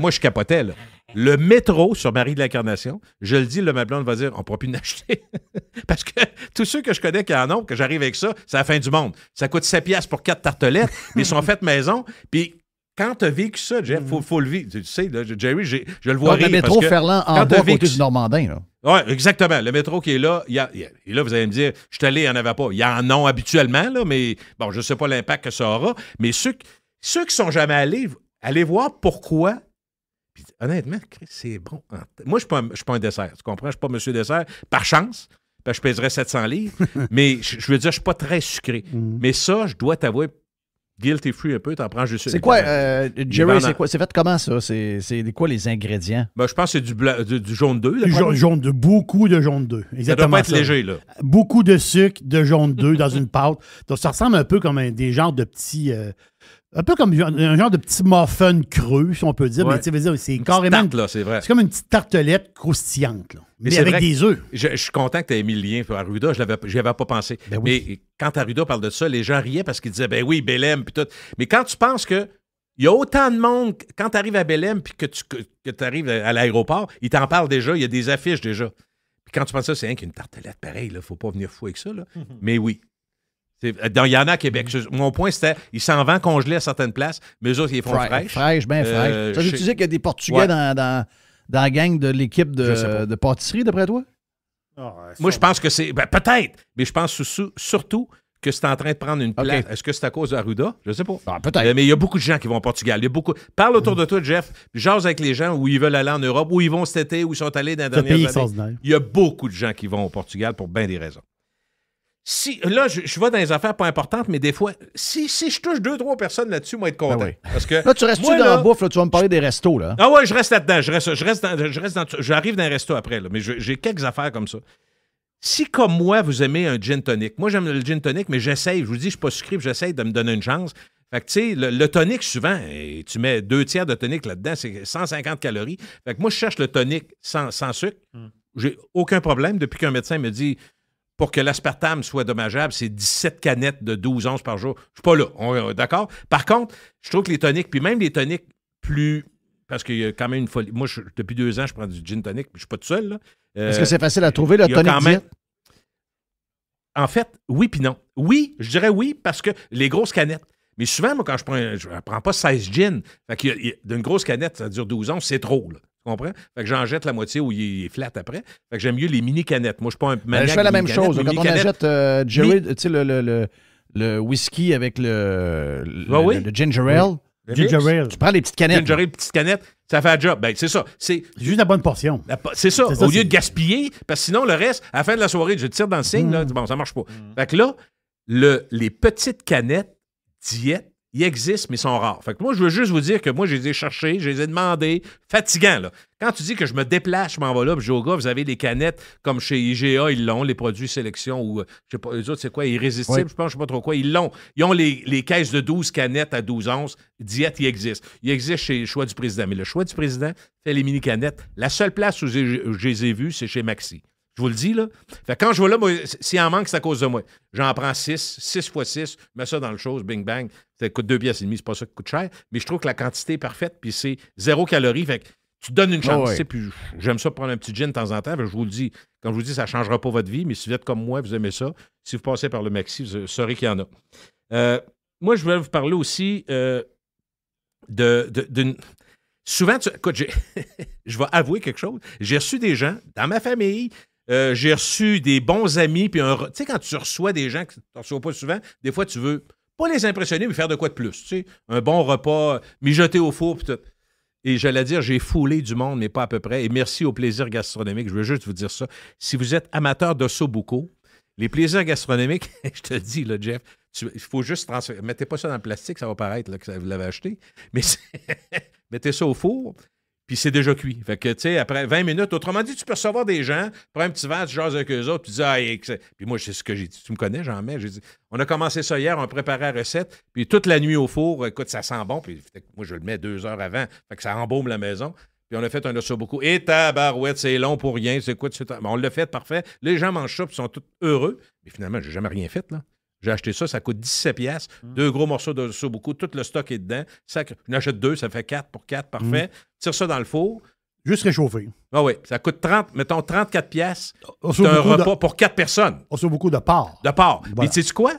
S1: moi, je capotais, là. Le métro sur Marie de l'Incarnation, je le dis, le Mablon va dire on ne pourra plus l'acheter. [laughs] Parce que tous ceux que je connais qui en ont, que j'arrive avec ça, c'est la fin du monde. Ça coûte 7 piastres pour 4 tartelettes, [laughs] mais ils sont faites maison. Puis quand tu as vécu ça, Jeff, il mm. faut, le vivre. Tu sais, Jerry, je le vois rire. Le métro en bas vécu... du Normandin. Oui, exactement. Le métro qui est là, il y a, et là, vous allez me dire, je suis allé, il n'y en avait pas. Il y en a habituellement, là, mais bon, je ne sais pas l'impact que ça aura. Mais ceux, ceux qui sont jamais allés, allez voir pourquoi puis honnêtement, c'est bon. Moi, je ne suis, pas un dessert, tu comprends? Je ne suis pas monsieur dessert. Par chance, ben, je pèserais 700 livres, [laughs] mais je, veux dire, je ne suis pas très sucré. Mhm. Mais ça, je dois t'avouer, guilty free un peu, t'en prends juste C'est quoi, euh, Jerry, c'est quoi? C'est fait comment ça? C'est quoi les ingrédients? Ben, je pense que c'est du, du, jaune
S2: d'œuf. Du jaune,
S3: beaucoup de jaune d'œuf. Exactement. Ça doit être léger, là. Beaucoup de sucre, de jaune d'œuf dans une pâte. Donc, ça ressemble un peu comme des genres de petits. Euh, un peu comme un genre de petit muffin creux, si on peut dire. Mais c'est carrément. C'est comme une petite tartelette croustillante, Mais, avec des œufs.
S1: Je, suis content que tu aies mis le lien pour Arruda. Je n'y avais pas pensé. Ben mais quand Arruda parle de ça, les gens riaient parce qu'ils disaient ben oui, Belém, puis tout. Mais quand tu penses que. Il y a autant de monde, quand tu arrives à Belém puis que tu que, arrives à l'aéroport, ils t'en parlent déjà, il y a des affiches déjà. Puis quand tu penses ça, c'est rien qu'une tartelette pareille, il faut pas venir fou avec ça. Mm-hmm. Mais oui, euh, il y en a à Québec. Mm-hmm. mon point, c'était ils s'en vont congelés à certaines places, mais eux autres, ils les font bien euh, tu disais qu'il y a des
S2: Portugais dans, la gang de l'équipe de, de, pâtisserie, d'après toi?
S1: Ah, Moi, je pense que c'est. Ben, peut-être, mais je pense surtout que c'est en train de prendre une place. Est-ce que c'est à cause d'Arruda? Je sais pas. Ah, peut-être. Euh, mais il y a beaucoup de gens qui vont au Portugal. y a beaucoup... Parle autour mm. de toi, Jeff. Jase avec les gens où ils veulent aller en Europe, où ils vont cet été, où ils sont allés dans la dernière Il y a beaucoup de gens qui vont au Portugal pour bien des raisons. Si, là, je, vais dans les affaires pas importantes, mais des fois, si, si je touche deux, trois personnes là-dessus, moi, être content. Ben Parce que, là, tu restes-tu dans la bouffe, tu vas me parler des restos, là. Ah ouais, je reste là-dedans. Je reste, je reste reste j'arrive dans un resto après, là, mais j'ai quelques affaires comme ça. Si, comme moi, vous aimez un gin tonic, moi, j'aime le gin tonic, mais j'essaye, je vous dis, je suis pas sucré, j'essaye de me donner une chance. Fait que, tu sais, le, tonic, souvent, eh, tu mets deux tiers de tonic là-dedans, c'est 150 calories. Fait que moi, je cherche le tonic sans, sucre. Hmm. J'ai aucun problème depuis qu'un médecin me dit pour que l'aspartame soit dommageable, c'est 17 canettes de 12 onces par jour. Je suis pas là, euh, d'accord? Par contre, je trouve que les toniques, puis même les toniques plus... Parce qu'il y a quand même une folie. Moi, depuis deux ans, je prends du gin tonique, puis je suis pas tout seul. Euh, Est-ce que c'est
S2: facile à trouver, le
S1: tonique En fait, oui puis non. Oui, je dirais oui, parce que les grosses canettes. Mais souvent, moi, quand je prends, je prends pas 16 gin. d'une grosse canette, ça dure 12 ans, c'est trop comprends? Fait que j'en jette la moitié où il est flat après. Fait que j'aime mieux les mini-canettes. Moi, je suis pas un ben, maniaque, Je fais la même chose. Quand on achète
S2: euh, tu sais, le, le, le, whisky
S1: avec le, ah ginger ale. Ginger ale. Tu
S3: prends les petites canettes. Ginger
S1: ale, petites canettes. Ça fait un job. Ben, c'est ça. C'est
S3: juste la bonne portion. C'est ça. Au lieu
S1: de gaspiller, parce que sinon, le reste, à la fin de la soirée, je tire dans le signe, là, mm. bon, ça marche pas. Mm. Fait que là, le, les petites canettes diètes, ils existent, mais ils sont rares. Fait moi, je veux juste vous dire que moi, je les ai cherchés, je les ai demandés. Fatigant, là. Quand tu dis que je me déplace, je m'en je au vous avez des canettes comme chez IGA, ils l'ont, les produits sélection ou, euh, je sais pas, autres, c'est quoi, irrésistibles, je pense, sais pas trop quoi, ils l'ont. Ils ont les, caisses de 12 canettes à 12 onces. Diète, ils existent. Ils existent chez le choix du président. Mais le choix du président c'est les mini-canettes. La seule place où où les ai vus, c'est chez Maxi. Je vous le dis, là. Fait quand je vois là, c'est en manque, c'est à cause de moi. J'en prends 6, 6 fois 6, mets ça dans le chose, bing bang. Ça coûte deux pièces et demie, c'est pas ça qui coûte cher. Mais je trouve que la quantité est parfaite, puis c'est zéro calorie. Fait que tu donnes une chance. Oh Puis j'aime ça prendre un petit gin de temps en temps. Je vous le dis, quand je vous dis, ça ne changera pas votre vie, mais si vous êtes comme moi, vous aimez ça. Si vous passez par le maxi, vous saurez qu'il y en a. Euh, moi, je voulais vous parler aussi euh, De, Souvent, écoute, [laughs] je vais avouer quelque chose. J'ai reçu des gens dans ma famille, euh, j'ai reçu des bons amis. Puis, tu sais, quand tu reçois des gens que tu ne reçois pas souvent, des fois, tu veux pas les impressionner, mais faire de quoi de plus. Tu sais, un bon repas, mijoté au four, Et j'allais dire, j'ai foulé du monde, mais pas à peu près. Et merci au plaisir gastronomique. Je veux juste vous dire ça. Si vous êtes amateur de Sobuco, les plaisirs gastronomiques, [laughs] je te dis, Jeff, il faut juste transférer. Mettez pas ça dans le plastique, ça va paraître que vous l'avez acheté. Mais [laughs] mettez ça au four puis c'est déjà cuit. Fait que, tu sais, après 20 minutes, autrement dit, tu peux recevoir des gens, prends un petit verre, tu jases avec eux autres, tu dis, ah, puis moi, c'est ce que j'ai dit. Tu me connais, j'en mets. J'ai on a commencé ça hier, on préparait la recette, puis toute la nuit au four, écoute, ça sent bon, puis moi, je le mets deux heures avant, fait que ça embaume la maison. Puis on a fait un osso beaucoup. Et tabarouette, c'est long pour rien, c'est quoi, tu sais, on l'a fait, parfait. Les gens mangent ça, puis sont tous heureux. Mais finalement, j'ai jamais rien fait, là. J'ai acheté ça, ça coûte 17 pièces, mmh. deux gros morceaux de sous tout le stock est dedans. Ça, j'en achète deux, ça fait 4 pour 4, parfait. Mmh. Tire ça dans le four. Juste réchauffer. Ah oui, ça coûte 30, mettons 34 pièces. C'est un repas pour 4 personnes. On se beaucoup de part. De part. Et tu sais quoi?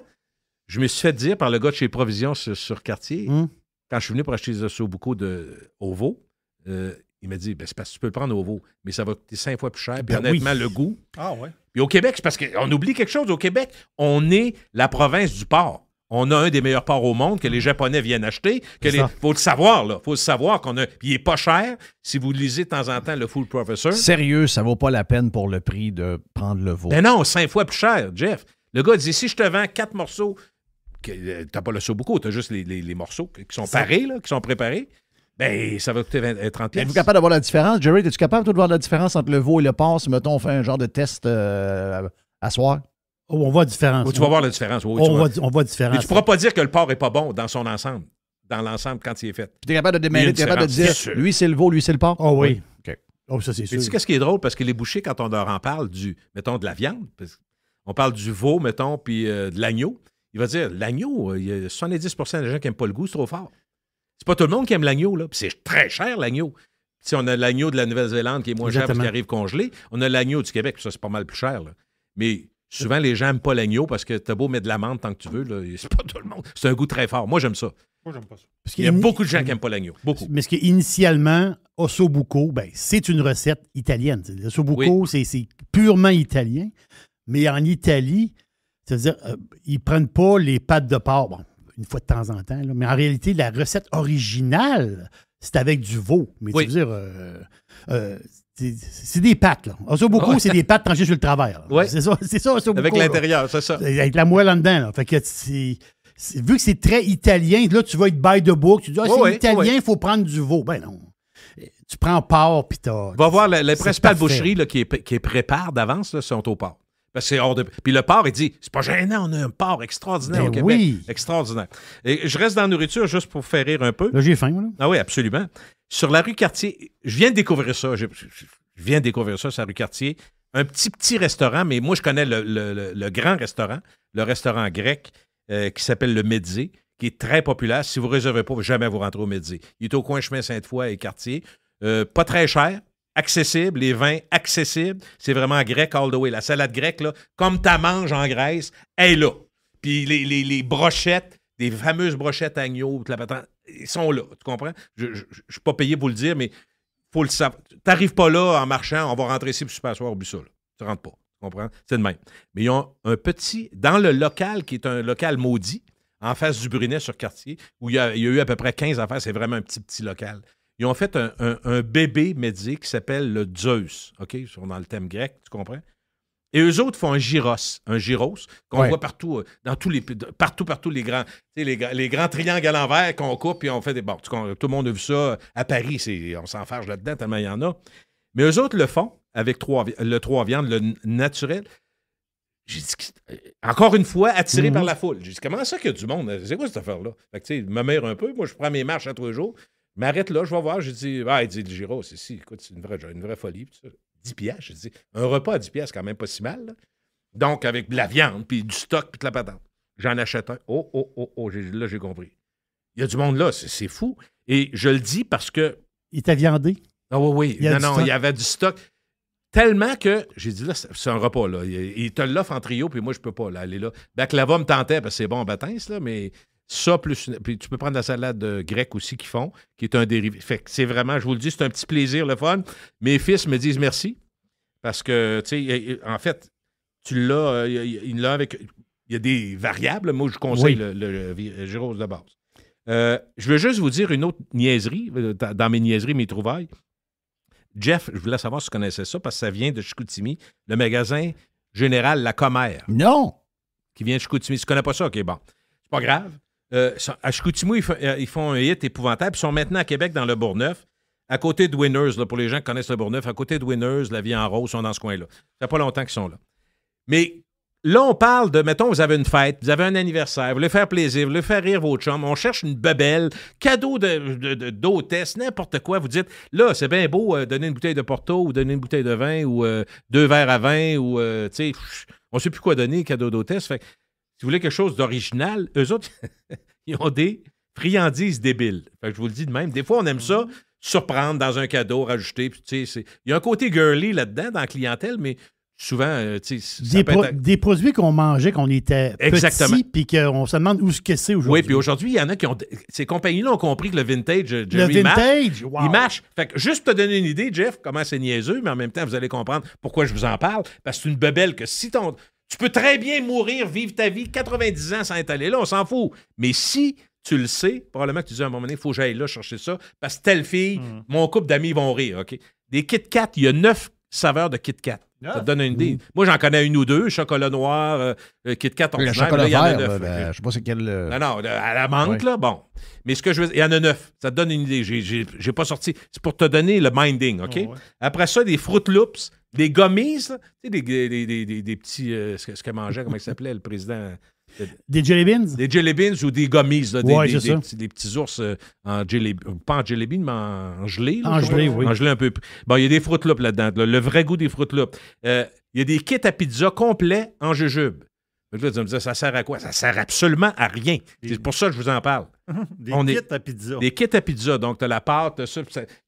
S1: Je me suis fait dire par le gars de chez Provisions sur, quartier, mmh. quand je suis venu pour acheter des beaucoup de Ovo, euh, il m'a dit, ben, c'est parce que tu peux le prendre au veau, mais ça va coûter cinq fois plus cher. Ben honnêtement, le goût. Ah ouais. Puis au Québec, c'est parce qu'on oublie quelque chose. Au Québec, on est la province du porc. On a un des meilleurs porcs au monde que les Japonais viennent acheter. Il Faut le savoir, là. Faut savoir qu'on a. il n'est pas cher. Si vous lisez de temps en temps le Full Professor.
S2: Sérieux, ça ne vaut pas la peine pour le prix de prendre
S4: le veau.
S1: Ben non, cinq fois plus cher, Jeff. Le gars dit si je te vends quatre morceaux, euh, Tu n'as pas le saut beaucoup, as juste les, les morceaux qui sont parés, là, qui sont préparés. Ben, ça va coûter 20, 30 es vous capable d'avoir la
S2: différence? Jerry, es-tu capable de voir la différence entre le veau et le porc si, mettons, on fait un genre de test
S3: euh, à soir? Oh, on voit la différence. tu vas voir la différence. on, voit, la différence. Mais tu pourras
S1: pas dire que le porc est pas bon dans son ensemble, dans l'ensemble quand il est fait. Tu es capable de démêler, tu es capable de dire
S3: lui c'est le
S2: veau, lui c'est le porc? Oh oui. OK. Oh, ça c'est sûr. Tu sais,
S1: qu'est-ce qui est drôle? Parce que les bouchers, quand on leur en parle, du, mettons, de la viande, on parle du veau, mettons, puis euh, de l'agneau, il va dire l'agneau, euh, il y a 70 des gens qui n'aiment pas le goût, c'est trop fort. C'est pas tout le monde qui aime l'agneau, là. Puis c'est très cher, l'agneau. Si on a l'agneau de la Nouvelle-Zélande qui est moins cher parce arrive congelé, on a l'agneau du Québec, ça, c'est pas mal plus cher, là. Mais souvent, les gens n'aiment pas l'agneau parce que t'as beau mettre de la tant que tu veux, là, c'est pas tout le monde.
S3: C'est un goût très fort. Moi, j'aime
S4: ça. Moi, j'aime pas ça.
S3: Parce qu'il y a beaucoup de gens qui n'aiment pas l'agneau. Beaucoup. Mais ce initialement osso buco, ben, c'est une recette italienne. Osso buco, c'est purement italien. Mais en Italie, c'est-à-dire, euh, ils prennent pas les pâtes de porc une fois de temps en temps. Mais en réalité, la recette originale, c'est avec du veau. Mais tu veux dire, euh, euh, c'est des pâtes. Là. Ah, beaucoup, c'est des pâtes tranchées sur le travers. [laughs] C'est ça, c'est ça, Avec l'intérieur, c'est ça. Avec la moelle en dedans. Là. vu que c'est très italien, là, tu vas être by the book. Tu dis, ah, c'est italien, il faut prendre du veau. Ben non. Tu prends porc, puis t'as. Va voir la, principales principale boucherie
S1: qui, est, qui prépare d'avance, sont au porc. Ben, Puis le port, il dit c'est pas gênant,
S3: on a un port extraordinaire ben au
S1: Québec. Oui. Extraordinaire. Et je reste dans la nourriture juste pour faire rire un peu. Là, j'ai faim, moi. Ah oui, absolument. Sur la rue Cartier, je viens de découvrir ça. Je, viens de découvrir ça, sur la rue Cartier. Un petit, petit restaurant, mais moi, je connais le, grand restaurant, le restaurant grec euh, qui s'appelle le Médé, qui est très populaire. Si vous ne réservez pas, jamais vous rentrez au Médé. Il est au coin chemin Sainte-Foy et Cartier. Euh, pas très cher, accessible, les vins accessibles. C'est vraiment grec all the way. La salade grecque, là, comme tu manges en Grèce, elle est là. Puis les, les, les brochettes, des fameuses brochettes agneaux, ils sont là. Tu comprends? Je ne suis pas payé pour le dire, mais faut le savoir. Tu pas là en marchant, on va rentrer ici pour super soir au bus Tu rentres pas. Tu comprends? C'est de même. Mais ils ont un petit. Dans le local, qui est un local maudit, en face du Brunet sur quartier, où il y, a, il y a eu à peu près 15 affaires, c'est vraiment un petit, petit local. Ils ont fait un, bébé médié qui s'appelle le Zeus. OK? Sont dans le thème grec, tu comprends? Et eux autres font un gyros, un gyros qu'on voit partout, euh, dans tous les partout, partout les grands, les, les, grands triangles à l'envers qu'on coupe et on fait des bon, Tout le monde a vu ça euh, à Paris, on s'enfarge là-dedans tellement il y en a. Mais eux autres le font avec trois, le trois viandes, le naturel. Euh, encore une fois, attiré par mhm. la foule. J'ai dit, comment ça qu'il y a du monde? C'est quoi cette affaire-là? Fait que, tu sais, me mère un peu. Moi, je prends mes marches à trois jours. « Mais arrête là, je vais voir. J'ai dit, ah, il dit, le Giro, c'est si, écoute, c'est une vraie, une vraie folie. 10 pièces, J'ai dit, un repas à 10 piastres, quand même pas si mal. Donc, avec de la viande, puis du stock, puis de la patente. J'en achète un. Oh, oh, oh, oh, là, j'ai compris. Il y a du monde là, c'est fou. Et je le dis parce que.
S3: Il t'a viandé. Ah oui, oui. non, non, il y
S1: avait du stock. Tellement que j'ai dit, là, c'est un repas, là. Il, te l'offre en trio, puis moi, je peux pas là, aller là. va me tentait, parce que c'est bon en là, mais ça, plus, puis tu peux prendre la salade grecque aussi qu'ils font, qui est un dérivé. Fait que c'est vraiment, je vous le dis, c'est un petit plaisir, le fun. Mes fils me disent merci parce que, tu sais, en fait, tu l'as, euh, il l'a avec. Il y a des variables. Moi, je conseille le, le, euh, de base. Euh, je veux juste vous dire une autre niaiserie, dans mes niaiseries, mes trouvailles. Jeff, je voulais savoir si tu connaissais ça parce que ça vient de Chicoutimi, le magasin général La Comère. Non! Qui vient de Chicoutimi. Tu connais pas ça? OK, bon. C'est pas grave. Euh, à Chicoutimou, euh, ils, font un hit épouvantable. Ils sont maintenant à Québec dans le Bourgneuf, à côté de Winners, pour les gens qui connaissent le Bourgneuf, à côté de Winners, la vie en rose, ils sont dans ce coin-là. Ça fait pas longtemps qu'ils sont là. Mais là, on parle de, mettons, vous avez une fête, vous avez un anniversaire, vous voulez faire plaisir, vous voulez faire rire vos chums, on cherche une bebelle, cadeau d'hôtesse, de, n'importe quoi. Vous dites, là, c'est bien beau euh, donner une bouteille de Porto ou donner une bouteille de vin ou deux verres à vin ou, tu sais, on sait plus quoi donner, cadeau d'hôtesse. Fait si vous voulez quelque chose d'original, eux autres, [laughs] ils ont des friandises débiles. je vous le dis de même. Des fois, on aime ça, mm. surprendre dans un cadeau, rajouter. Il y a un côté girly là-dedans, dans la clientèle, mais souvent, euh, des, des,
S3: produits qu'on mangeait, qu'on était Exactement. puis qu'on se demande où ce que c'est aujourd'hui.
S1: Oui, puis aujourd'hui, il y en a qui ont... Ces compagnies-là ont compris que le vintage, euh, Jerry, le vintage, il marche. Fait que juste te donner une idée, Jeff, comment c'est niaiseux, mais en même temps, vous allez comprendre pourquoi je vous en parle, parce que c'est une bebelle que si ton... Tu peux très bien mourir, vivre ta vie 90 ans sans être allé là, on s'en fout. Mais si tu le sais, probablement que tu dis à un moment donné, il faut que j'aille là chercher ça, parce que telle fille, mhm. mon couple d'amis vont rire, OK? Des Kit Kat, il y a neuf saveurs de Kit Kat. Ça te ah. donne une idée. Moi, j'en connais une ou deux, chocolat noir, euh, euh, Kit Kat, on Le chocolat là, en ben,
S3: je sais pas c'est quel... Euh, non, non,
S1: à la manque, là, bon. Mais ce que je veux il y en a neuf. Ça te donne une idée. J'ai pas sorti. C'est pour te donner le minding, OK? Après ça, des Fruit Loops, des gummies, Tu sais, des, des, des, petits. Euh, ce, que, mangeait, comment il s'appelait, le président. Des jelly beans? Des jelly beans ou des gummies, des, des, petits, ours euh, en jelly Pas en jelly bean, mais en, gelé. gelée. en gelée, oui. En gelée un peu. Bon, il y a des Froot Loops là-dedans, le vrai goût des Froot Loops. Euh, il y a des kits à pizza complets en jujube me ça sert à quoi? Ça sert absolument à rien. C'est pour ça que je vous en parle.
S4: [laughs] des kits à pizza. Des
S1: kits à pizza. Donc, tu as la pâte, tu ça.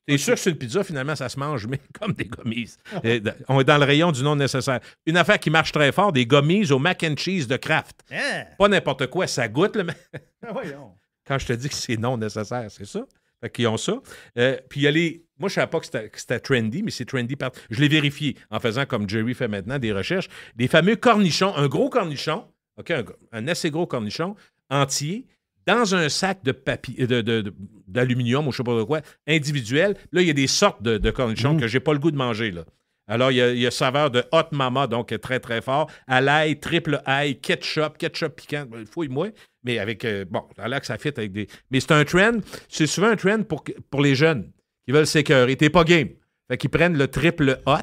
S1: T'es sûr que sur une pizza, finalement, ça se mange, mais [laughs] comme des gommises. [laughs] on est dans le rayon du non nécessaire. Une affaire qui marche très fort, des gommises au mac and cheese de Kraft. Hein? Pas n'importe quoi, ça goûte. Le... Ah, quand je te dis que c'est non nécessaire, c'est ça. Fait qu'ils ont ça. Euh, puis il y a les moi, je ne savais pas que c'était trendy, mais c'est trendy. Par... Je l'ai vérifié en faisant, comme Jerry fait maintenant, des recherches. Des fameux cornichons, un gros cornichon, un, assez gros cornichon entier, dans un sac de papier, d'aluminium de, ou je ne sais pas de quoi, individuel. Là, il y a des sortes de, cornichons mm. que je n'ai pas le goût de manger. Là. Alors, il y, a, saveur de hot mama, donc très, très fort. À l'ail, triple ail, ketchup, ketchup piquant, ben, fouille-moi. Mais avec, euh, bon, là que ça fit avec des. Mais c'est un trend, c'est souvent un trend pour, pour les jeunes. Ils veulent s'écœurer. T'es pas game. Fait qu'ils prennent le triple hot,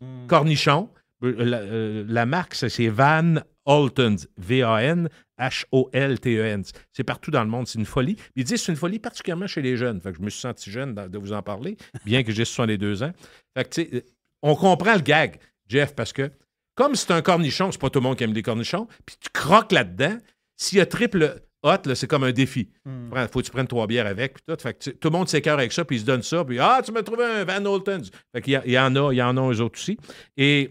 S1: hmm. cornichon. Euh, euh, la, marque, c'est Van Holtens. V-A-N-H-O-L-T-E-N. E c'est partout dans le monde. C'est une folie. Ils disent c'est une folie particulièrement chez les jeunes. Fait que je me suis senti jeune de vous en parler, bien que j'ai 62 ans. Fait que, euh, on comprend le gag, Jeff, parce que comme c'est un cornichon, c'est pas tout le monde qui aime les cornichons, puis tu croques là-dedans, s'il y a triple hot, c'est comme un défi. Il hmm. Faut que tu prennes trois bières avec. tout. Fait que tout le monde s'écœure avec ça, puis ils se donnent ça. Puis Ah, tu m'as trouvé un Van Holtons. Fait qu'il y, y, en a, il y en a eux autres aussi. Et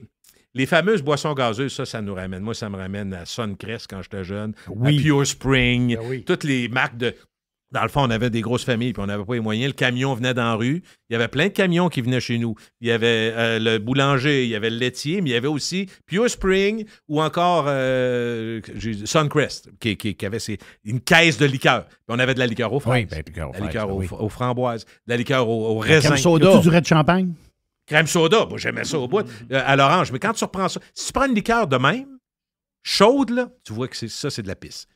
S1: les fameuses boissons gazeuses, ça, ça nous ramène. Moi, ça me ramène à Suncrest quand j'étais jeune, à Pure Spring, ben toutes les marques de dans le fond, on avait des grosses familles, puis on n'avait pas les moyens. Le camion venait dans la rue. Il y avait plein de camions qui venaient chez nous. Il y avait euh, le boulanger, il y avait le laitier, mais il y avait aussi Pure Spring ou encore euh, Suncrest, qui, avait une caisse de liqueur. on avait de la liqueur au fraises. Oui, ben, la liqueur aux, framboises, de la liqueur aux, raisin. raisins. Crème soda. du de champagne? Crème soda. Bon, J'aimais ça au bout. Euh, à l'orange. Mais quand tu reprends ça, si tu prends une liqueur de même, chaude, là, tu vois que ça, c'est de la pisse.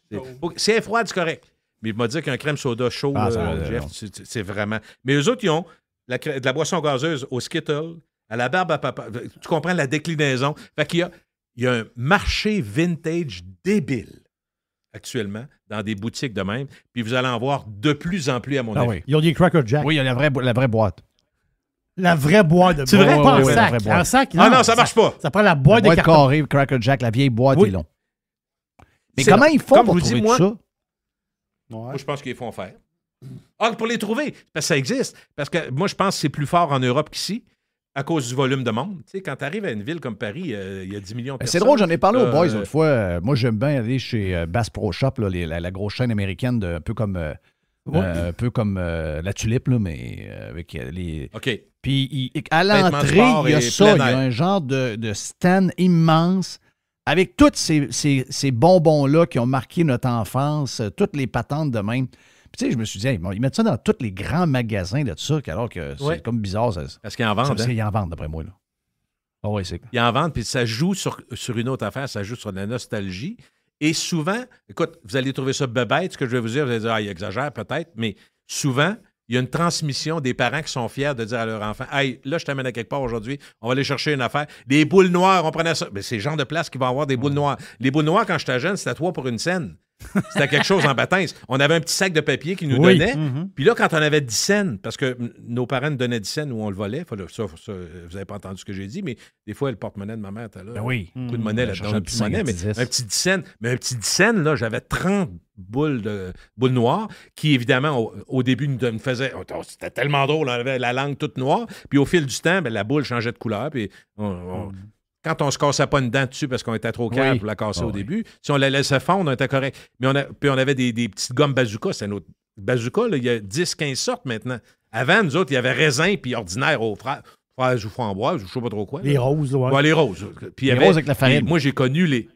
S1: C'est froid, c'est correct. Mais il m'a dit qu'un crème soda chaud, ah, Jeff, c'est vraiment. Mais eux autres, ils ont la, de la boisson gazeuse au Skittle, à la barbe à papa. Euh, tu comprends la déclinaison. Fait qu'il y a, il y a un marché vintage débile actuellement dans des boutiques de même. Puis vous allez en voir de plus en plus, à mon ah avis. Oui.
S2: Ils ont des Cracker Jack. Oui, il y a la vraie, la vraie boîte.
S3: La vraie boîte de C'est vrai? Pas sac. Ah, non, ah non, ça marche pas. Ça,
S2: prend la boîte, de carton. Cracker Jack, la vieille boîte, oui. longs.
S3: Mais comment ils font Comme pour vous trouver ça?
S1: Moi, je pense qu'ils font faire. Ah, pour les trouver, parce que ça existe. Parce que moi, je pense que c'est plus fort en Europe qu'ici à cause du volume de monde. Tu quand tu arrives à une ville comme Paris, euh, il y a 10 millions de personnes. C'est drôle, j'en ai parlé aux euh, boys une
S2: fois. Moi, j'aime bien aller chez euh, Bass Pro Shop, la, grosse chaîne américaine, un peu comme,
S4: un
S2: peu comme la tulipe, là, mais avec les... OK. Puis à l'entrée, il y a ça, il y a un genre de, de stand immense avec tous ces, ces, bonbons-là qui ont marqué notre enfance, euh, toutes les patentes de même. Puis, tu sais, je me suis dit, ils mettent ça dans tous les grands magasins de sucre, alors que c'est comme bizarre. Ça,
S1: Est-ce qu'ils en vendent. Parce hein? qu'ils en
S2: vendent, d'après moi. Là. Ah oui, c'est...
S1: Ils en vendent, puis ça joue sur, sur une autre affaire, ça joue sur la nostalgie. Et souvent, écoute, vous allez trouver ça bébête, ce que je vais vous dire, vous allez dire, ah, il exagère peut-être, mais souvent, il y a une transmission des parents qui sont fiers de dire à leur enfant Hey, là, je t'amène à quelque part aujourd'hui, on va aller chercher une affaire. Des boules noires, on prenait ça. Mais c'est le genre de place qui va avoir des boules noires. Les boules noires, quand j'étais jeune, c'était à toi pour une scène. C'était quelque chose en baptême. On avait un petit sac de papier qui nous donnait. Mhm. Puis là, quand on avait 10 scènes, parce que nos parents nous donnaient 10 scènes où on le volait, vous n'avez pas entendu ce que j'ai dit, mais des fois, le porte-monnaie de ma mère était là. Ben oui. Un de hmm. monnaie, là petit monnaie, mais un petit 10 Mais un petit 10 là, j'avais 30 boules, de, boules noires qui, évidemment, au, début, nous, faisaient. Oh, oh, c'était tellement drôle, on avait la langue toute noire. Puis au fil du temps, ben, la boule changeait de couleur. Puis hmm. Quand on se cassait pas une dent dessus parce qu'on était trop calme pour la casser ah au début, si on la laissait fondre, on était correct. Mais on puis on avait des, petites gommes bazooka, c'est notre bazooka, il y a 10-15 sortes maintenant. Avant, nous autres, il y avait raisin puis ordinaire aux frère. Frère ou framboise, je sais pas trop quoi. Les roses, ouais. les roses. Puis les roses avec la farine. Moi, j'ai connu les,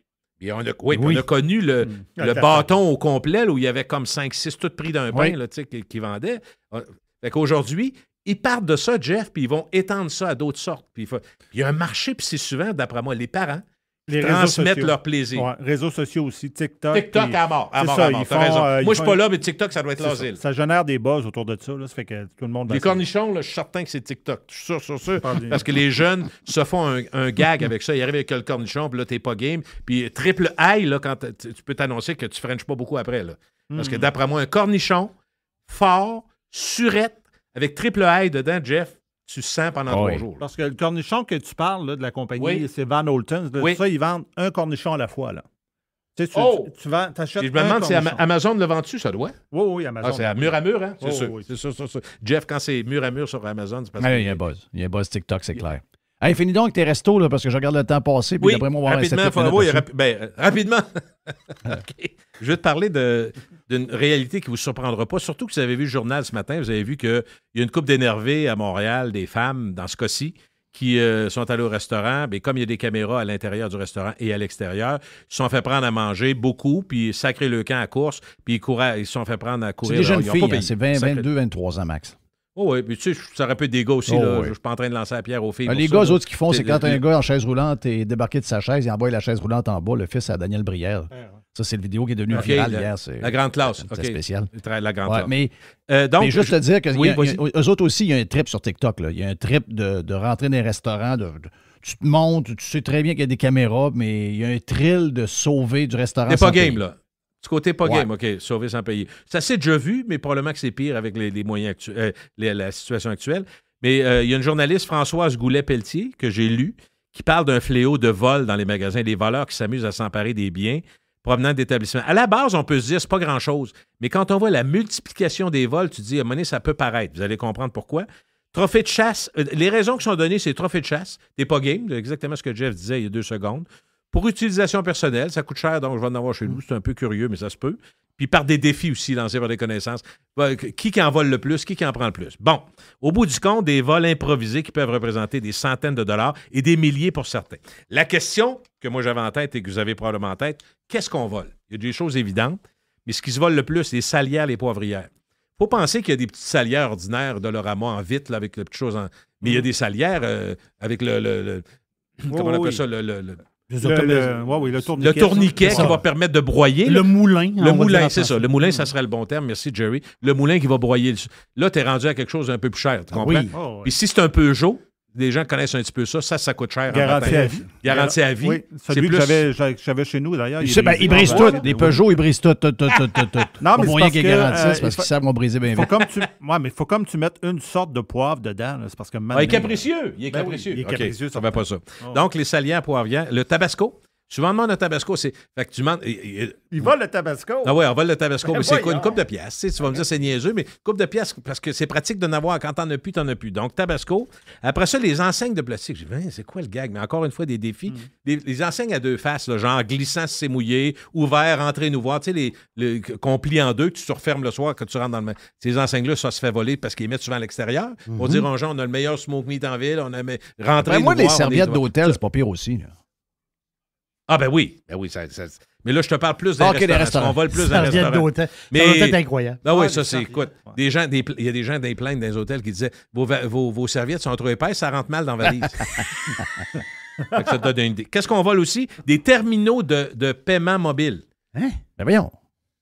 S1: on a, oui, on a connu le, hmm. bâton au complet où il y avait comme 5-6 tout pris d'un pain qu'ils là, qui, vendait. Euh, fait qu'aujourd'hui, ils partent de ça, Jeff, puis ils vont étendre ça à d'autres sortes. Puis il, y a un marché, puis c'est souvent, d'après moi, les parents les transmettent leur plaisir.
S4: réseaux sociaux aussi, TikTok. TikTok à mort. À mort, ça, à mort. raison. Euh, moi, je ne suis pas là, mais TikTok, ça doit être l'asile. Ça, ça, génère des buzz autour de ça. Là. Ça fait que tout le monde. Les cornichons, je suis certain que c'est TikTok. Je suis sûr, sûr, sûr. Parce que les jeunes
S1: se font un, gag avec ça. Ils arrivent avec le cornichon, puis là, t'es pas game. Puis triple high, là, quand tu peux t'annoncer que tu frenches pas beaucoup après. Là. Parce que hmm. d'après moi, un cornichon fort, surette, avec triple A dedans, Jeff,
S4: tu sens pendant ah trois jours. Parce que le cornichon que tu parles de la compagnie, c'est Van Holten. Ça, ils vendent un cornichon à la fois. Là. Tu, sais, tu, oh! achètes je me demande si
S1: Amazon le vend-tu, ça doit. Oui, oui, Amazon. Ah, c'est à mur à mur, hein? C'est oh, sûr. Oui. Sûr, sûr, Jeff, quand c'est mur à mur sur Amazon, c'est parce que. Il y a un buzz. Il y a un buzz TikTok, c'est clair.
S2: Hey, finis donc tes restos, parce que je regarde le temps passer. Puis oui, après on va rapidement, ben,
S1: euh, rapidement. [laughs] Je vais te parler de d'une réalité qui ne vous surprendra pas, surtout que vous avez vu le journal ce matin, vous avez vu qu'il y a une coupe d'énervés à Montréal, des femmes, dans ce cas-ci, qui euh, sont allées au restaurant, mais ben, comme il y a des caméras à l'intérieur du restaurant et à l'extérieur, ils se sont fait prendre à manger beaucoup, puis sacré le camp à course, puis ils, ils se sont fait prendre à courir. Hein, c'est des jeunes filles, c'est 22, 23 ans max. Oh, oui, puis tu sais, ça aurait pu être des gars aussi. Oh, là, Je ne suis pas en train de lancer la pierre au filles. Ah, les gars, eux autres, ce qu'ils font, c'est quand un gars
S2: en chaise roulante est débarqué de sa chaise, il envoie la chaise roulante en bas, le fils à Daniel Brière. Ça, c'est le vidéo qui est devenue okay, virale hier. La
S1: grande classe. C'est spécial. La grande classe. Euh, mais, donc, juste te dire que
S2: autres aussi, il y a un trip sur TikTok. Il y a un trip de, de rentrer dans les restaurants, de, tu te montes, tu sais très bien qu'il y a des caméras, mais il y a un trill de sauver du restaurant. C'est pas game, là.
S1: Du côté pas game, OK, sauver sans payer. Ça c'est déjà vu, mais probablement que c'est pire avec les, moyens euh, la situation actuelle. Mais euh, il y a une journaliste, Françoise Goulet-Pelletier, que j'ai lue, qui parle d'un fléau de vol dans les magasins, des voleurs qui s'amusent à s'emparer des biens provenant d'établissements. À la base, on peut se dire, c'est pas grand-chose. Mais quand on voit la multiplication des vols, tu te dis, à ça peut paraître. Vous allez comprendre pourquoi. Trophée de chasse, euh, les raisons qui sont données, c'est trophée de chasse. des pas game, exactement ce que Jeff disait il y a deux secondes. Pour utilisation personnelle, ça coûte cher, donc je vais en avoir chez nous. Mm. C'est un peu curieux, mais ça se peut. Puis par des défis aussi lancés par des connaissances. Bah, qui qui en vole le plus, qui qui en prend le plus. Bon, au bout du compte, des vols improvisés qui peuvent représenter des centaines de dollars et des milliers pour certains. La question que moi j'avais en tête et que vous avez probablement en tête, qu'est-ce qu'on vole? Il y a des choses évidentes, mais ce qui se vole le plus, les salières, les poivrières. Il Faut penser qu'il y a des petites salières ordinaires de moi, en vitre, avec les petites choses en... Mais il y a mm. des salières euh, avec le, [clears throat] comment on appelle ça, le,
S4: le, le, tourniquet, qui va permettre de broyer. Le moulin. Le moulin, c'est ça. Le
S1: moulin, ça mm. serait le bon terme. Merci, Jerry. Le moulin qui va broyer. Là, tu es rendu à quelque chose d'un peu plus cher. Tu ah comprends? Oui. Oh, Puis si c'est un peu Peugeot, les gens connaissent un petit peu ça. Ça, ça coûte cher. Garantie à vie. Garantie à vie. c'est celui plus...
S4: que j'avais chez nous, d'ailleurs. Il ils ben, brisent tout. Les Peugeot, ils
S2: brisent tout, tout, tout, tout, Non, mais c'est parce qu'ils garantissent, qu'ils savent vont briser bien vite.
S4: Comme tu... mais il faut comme tu mettes une sorte de poivre dedans. parce que... Ah, il est capricieux. Il est ben capricieux. Il Ça ne va pas ça. Donc, les saliens, poivriers, le tabasco,
S1: tu on un tabasco. C'est... Fait que tu
S4: Ils volent le tabasco.
S1: Ah ouais, on vole le tabasco. Ben mais, c'est quoi? Une coupe de pièces. Tu vas me dire, c'est niaiseux, mais coupe de pièces, parce que c'est pratique de n'avoir. Quand t'en as plus, t'en as plus. Donc, tabasco. Après ça, les enseignes de plastique. Je dis, ben, c'est quoi le gag? Mais encore une fois, des défis. Mm. Les, enseignes à deux faces, genre glissant c'est mouillé, ouvert, entrer, nous voir. Tu sais, les, les qu'on plie en deux, tu te refermes le soir, quand tu rentres dans le. Ces enseignes-là, ça se fait voler parce qu'ils mettent souvent à l'extérieur. pour mm-hmm. dire On gens on a le meilleur smoke meat en ville. On a rentré. Ben, moi, les serviettes
S2: d'hôtel, c'est pas aussi.
S1: Ah, ben oui. Ben oui, ça, mais là, je te parle plus des ah, restaurants. On vole plus dans de Ça incroyable. Ben ah oui, ça, c'est. Écoute, des gens, il y a des gens des plaintes dans les hôtels qui disaient vos, vos, vos serviettes sont trop épaisses, ça rentre mal dans la valise.
S3: [laughs]
S1: ça te donne une idée. Qu'est-ce qu'on vole aussi? Des terminaux de, de paiement mobile. Hein? Ben voyons.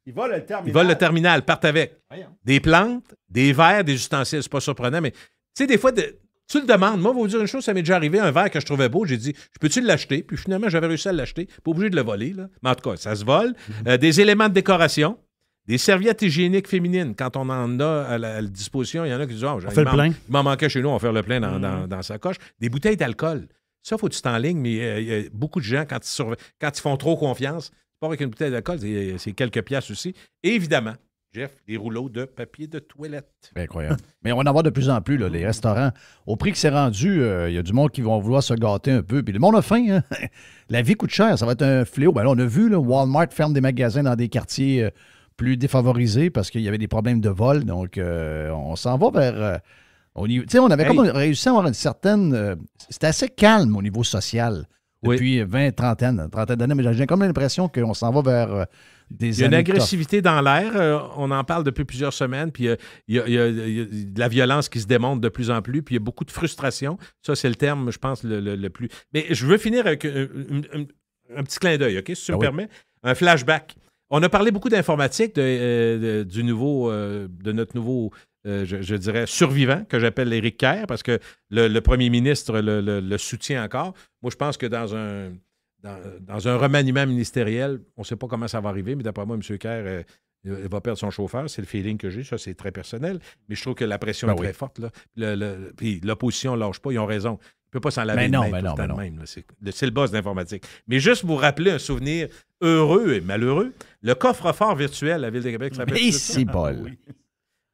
S4: Ils volent le terminal.
S1: Ils volent le terminal, partent avec. Des plantes, des verres, des ustensiles. C'est pas surprenant, mais tu sais, des fois, de- tu le demandes. Moi, je vais vous dire une chose, ça m'est déjà arrivé, un verre que je trouvais beau, j'ai dit, je peux-tu l'acheter? Puis finalement, j'avais réussi à l'acheter. Pas obligé de le voler, là. Mais en tout cas, ça se vole. Mm-hmm. Euh, des éléments de décoration. Des serviettes hygiéniques féminines, quand on en a à la disposition, il y en a qui disent oh, plein. Il m'en manquait chez nous, on va faire le plein mm-hmm. dans, dans- sa coche. Des bouteilles d'alcool. Ça, faut que tu t'enlignes, mais euh, il y a beaucoup de gens, quand ils, font trop confiance, pas avec une bouteille d'alcool, c'est quelques pièces aussi. évidemment, Jeff, des rouleaux de papier de toilette.
S2: Incroyable. [laughs] Mais on va en avoir de plus en plus, les mmh. restaurants. Au prix que c'est rendu, euh, il y a du monde qui va vouloir se gâter un peu. Puis le monde a faim. Hein. [laughs] La vie coûte cher. Ça va être un fléau. Ben, on a vu, là, Walmart ferme des magasins dans des quartiers euh, plus défavorisés parce qu'il y avait des problèmes de vol. Donc, euh, on s'en va vers. Tu sais, on avait comme réussi à avoir une certaine. C'était assez calme au niveau social depuis vingt 20, trentaine, d'années, mais j'ai comme l'impression qu'on s'en va vers euh, des Il y a une agressivité
S1: dans l'air, euh, on en parle depuis plusieurs semaines, puis euh, il, y a, de la violence qui se démontre de plus en plus, puis il y a beaucoup de frustration. Ça, c'est le terme, je pense, le, plus. Mais je veux finir avec un, petit clin d'œil, OK, si tu ah me permets. Un flashback. On a parlé beaucoup d'informatique, du nouveau, de notre nouveau euh, je, dirais, survivant, que j'appelle Éric Kerr, parce que le, premier ministre le, soutient encore. Moi, je pense que dans un, remaniement ministériel, on ne sait pas comment ça va arriver, mais d'après moi, M. Kerr euh, va perdre son chauffeur. C'est le feeling que j'ai. Ça, c'est très personnel. Mais je trouve que la pression ben est très forte. Puis l'opposition ne lâche pas. Ils ont raison. Il ne peut pas s'en laver ben non, mais ben non, C'est le boss d'informatique. Mais juste vous rappeler un souvenir heureux et malheureux, le coffre-fort virtuel à la Ville de Québec. Mais Ici bol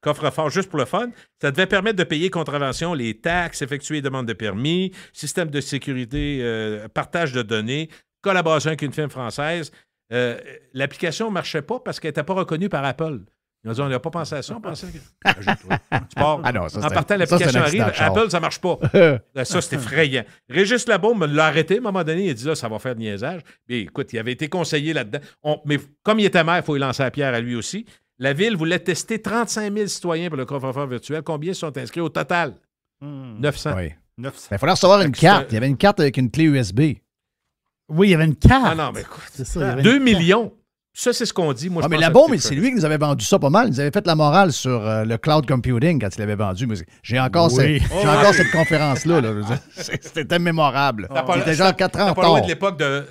S1: coffre-fort juste pour le fun. Ça devait permettre de payer contraventions, les taxes, effectuer demandes de permis, système de sécurité, euh, partage de données, collaboration avec une firme française. Euh, l'application ne marchait pas parce qu'elle n'était pas reconnue par Apple. Ils a dit, on n'a pas pensé à ça, on pensait que. [laughs]
S4: Ah en partant, l'application arrive, Apple, ça ne marche pas. [laughs] ça, c'était effrayant.
S1: Régis me l'a arrêté à un moment donné, il a dit là, ça va faire de niaisage. Mais écoute, il avait été conseillé là-dedans. Mais comme il était maire, il faut y lancer la pierre à lui aussi. La ville voulait tester 35 000 citoyens pour le coffre virtuel. Combien sont inscrits au total? 900. Hmm. Oui. Il fallait recevoir une carte.
S2: Il y avait une carte avec une clé USB. Oui, il y avait une carte.
S1: Ah non, mais écoute, ça, 2 millions. Ça, c'est ce qu'on dit. Moi, ah, mais la bombe, c'est
S2: lui qui nous avait vendu ça pas mal. Il nous avait fait la morale sur euh, le cloud computing quand il l'avait vendu. J'ai encore, oh, cette, conférence-là. [laughs]
S1: C'était mémorable. C'était genre 4 ans en de l'époque de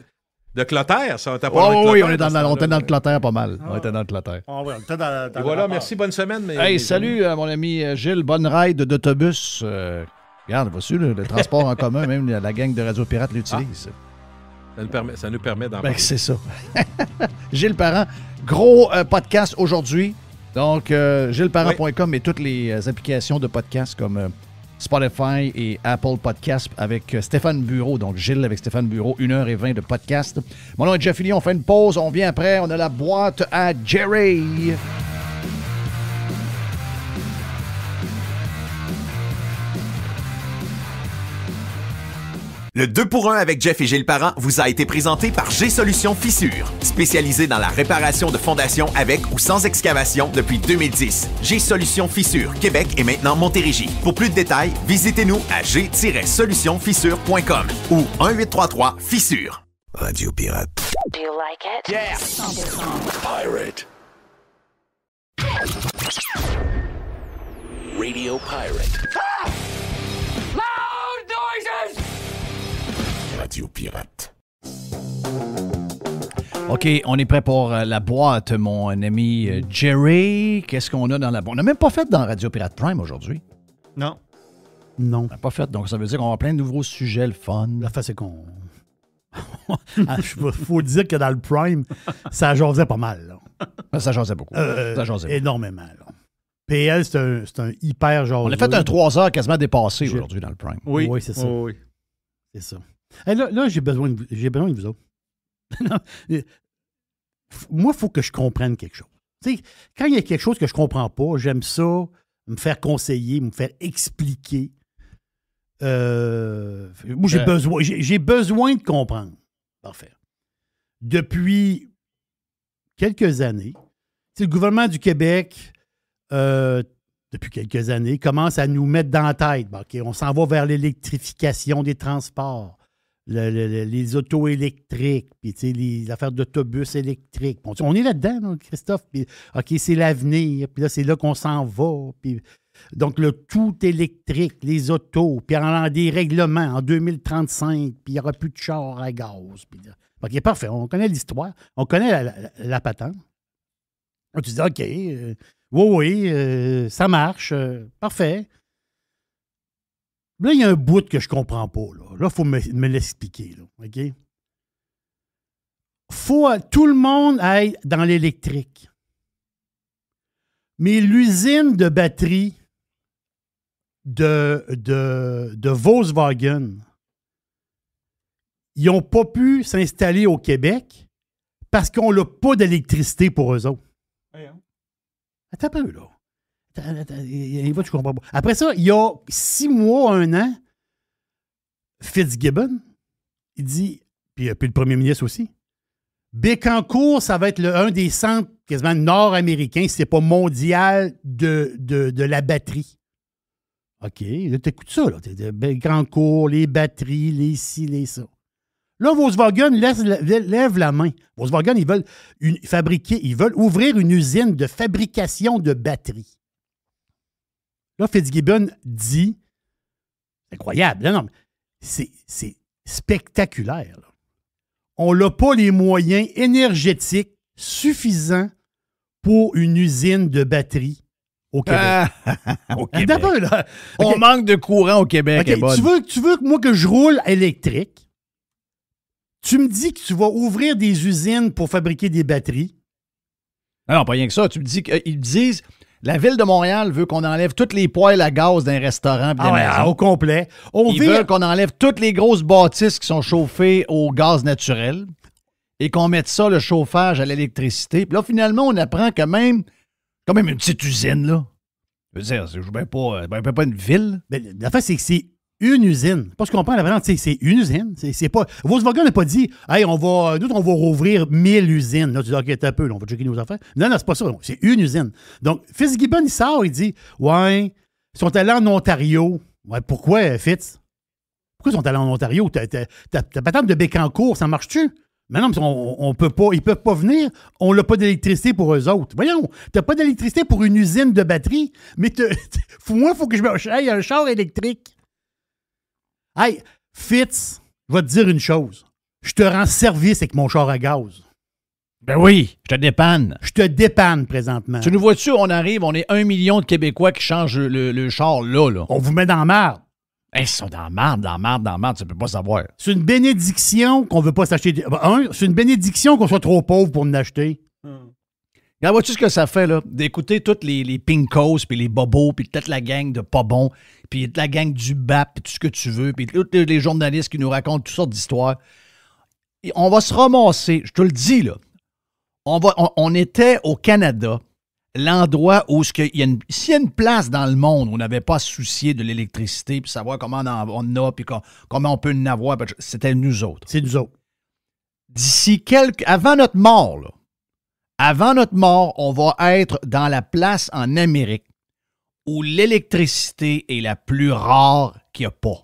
S1: de Clotaire, ça. Pas oui, on, est dans, la, on était dans le
S2: Clotaire pas mal. Ah. On était dans le Clotaire.
S1: Ah, on était dans, voilà, merci, bonne semaine. hey, salut
S2: euh, mon ami euh, Gilles, bonne ride d'autobus. Euh, regarde, voici le, le transport en commun, même la gang de Radio Pirate l'utilise. Ah.
S1: Ça nous permet, permet d'en ben, C'est
S2: ça. [laughs] Gilles Parent, gros podcast aujourd'hui. Donc, GillesParent.com et toutes les applications de podcast comme Spotify et Apple Podcast avec euh, Stéphane Bureau. Donc, Gilles avec Stéphane Bureau, 1h20 de podcast. Mon nom est Jeff On fait une pause. On vient après. On a la boîte à Jerry.
S3: Le 2 pour 1 avec Jeff et Gilles Parent vous a été présenté par g solution fissure spécialisé dans la réparation de fondations avec ou sans excavation depuis 2010. g solution Fissure Québec et maintenant Montérégie. Pour plus de détails, visitez-nous à g solutionfissurecom ou 1833 Fissure. Radio Pirate. Do you like it? Yeah!
S1: Pirate. Radio Pirate. Ah! Loud noises! Pirates. Pirate.
S2: OK, on est prêt pour euh, la boîte, mon ami euh, Jerry. Qu'est-ce qu'on a dans la boîte? On n'a même pas fait dans Radio Pirate Prime aujourd'hui. Non. Non. pas
S3: fait, donc ça veut dire qu'on a plein de nouveaux sujets, le fun. La face, c'est qu'on... [laughs] Ah, faut dire que dans le Prime, ça jasait pas mal. Ben, ça jasait beaucoup. Euh, ça énormément. PL, c'est un, hyper genre. On a fait un 3
S2: heures quasiment dépassé aujourd'hui dans le
S3: Prime. Oui, c'est ça. oui. C'est ça là, j'ai besoin, de vous, besoin autres. [laughs] Moi, il faut que je comprenne quelque chose. quand il y a quelque chose que je ne comprends pas, j'aime ça, me faire conseiller, me faire expliquer. Euh, moi, j'ai besoin, j'ai besoin de comprendre. Parfait. Depuis quelques années, le gouvernement du Québec, euh, depuis quelques années, commence à nous mettre dans la tête. on s'en va vers l'électrification des transports les autos électriques, puis les affaires d'autobus électriques. On, est là-dedans, Christophe. Puis, OK, c'est l'avenir, puis là, c'est là qu'on s'en va. Puis, donc, le tout électrique, les autos, puis en des règlements en 2035, puis il n'y aura plus de char à gaz. OK, parfait, on connaît l'histoire, on connaît la, patente. Tu OK, euh, oui, oui, euh, ça marche, euh, parfait. Là, il y a un bout que je ne comprends pas. Là, il faut me, l'expliquer. OK? Faut tout le monde aille dans l'électrique. Mais l'usine de batterie de, de, de Volkswagen, ils n'ont pas pu s'installer au Québec parce qu'on n'a pas d'électricité pour eux autres. Attends un peu, là. Il tu comprends pas. Après ça, il y a six mois, un an, Fitzgibbon, il dit, puis, puis le premier ministre aussi, Bécancourt, ça va être le, un des centres quasiment nord-américains, si c'est pas mondial, de, de, la batterie. OK, là, t'écoutes ça, là. Bécancourt, les batteries, les ci, les ça. Là, Volkswagen lève, la main. Volkswagen, ils veulent fabriquer, ils veulent ouvrir une usine de fabrication de batteries. Là, Fitzgibbon dit incroyable. c'est spectaculaire. On n'a pas les moyens énergétiques suffisants pour une usine de batterie au ah! Québec. [laughs] On manque de courant au Québec. tu, veux, tu veux que moi que je roule électrique, tu me dis que tu vas ouvrir des usines pour fabriquer des batteries.
S2: alors non pas rien que ça. Tu me dis qu'ils euh, disent
S3: la ville de Montréal veut qu'on enlève toutes les poêles à gaz d'un restaurant. Ah au complet.
S2: On veut qu'on enlève toutes les grosses bâtisses qui sont chauffées au gaz naturel et qu'on mette ça, le chauffage, à l'électricité. Puis là, finalement, on apprend que même, quand même une
S3: petite usine, là. Je veux dire, je pas, pas une ville. Mais la fait, c'est que c'est une usine. Parce qu'on parle valeur c'est une usine. C'est pas... Volkswagen n'a pas dit, hey, on va, nous, on va rouvrir mille usines. Là, tu dis, OK, un peu, on va checker nos affaires. Non, non, c'est pas ça. C'est une usine. Donc, Fitzgibbon, il sort, il dit, ouais, ils sont allés en Ontario. Ouais, pourquoi, Fitz? Pourquoi ils sont allés en Ontario? Ta patente de Bécancourt, ça marche-tu? Mais non, on, peut pas, ils peuvent pas venir. On n'a pas d'électricité pour eux autres. Voyons, t'as pas d'électricité pour une usine de batterie, mais [laughs] moi, il faut que je me aille un char électrique. Hey, Fitz, je vais te dire une chose. Je te rends service avec mon char à gaz. Ben oui, je te dépanne. Je te dépanne présentement. Tu nous vois-tu, on
S2: arrive, on est un million de Québécois qui changent le, char là, On vous met dans la merde. Hey, ils sont dans la merde, dans la merde, dans la merde, tu peux pas savoir.
S3: C'est une bénédiction qu'on veut pas s'acheter. c'est une bénédiction qu'on soit trop pauvre pour nous acheter. Hmm. Regarde, vois-tu ce que ça fait, là?
S2: D'écouter tous les, pinkos, puis les bobos, puis être la gang de pas bons puis la gang du BAP, puis tout ce que tu veux, puis tous les journalistes qui nous racontent toutes sortes d'histoires. On va se ramasser, je te le dis, là. On, va, on, était au Canada, l'endroit où s'il y, a une, place dans le monde où on n'avait pas à de l'électricité, puis savoir comment on en a, puis comment on peut en avoir, ben, c'était nous autres. C'est nous autres. D'ici quelques... Avant notre mort, avant notre mort, on va être dans la place en Amérique où l'électricité est la plus rare qu'il n'y a pas.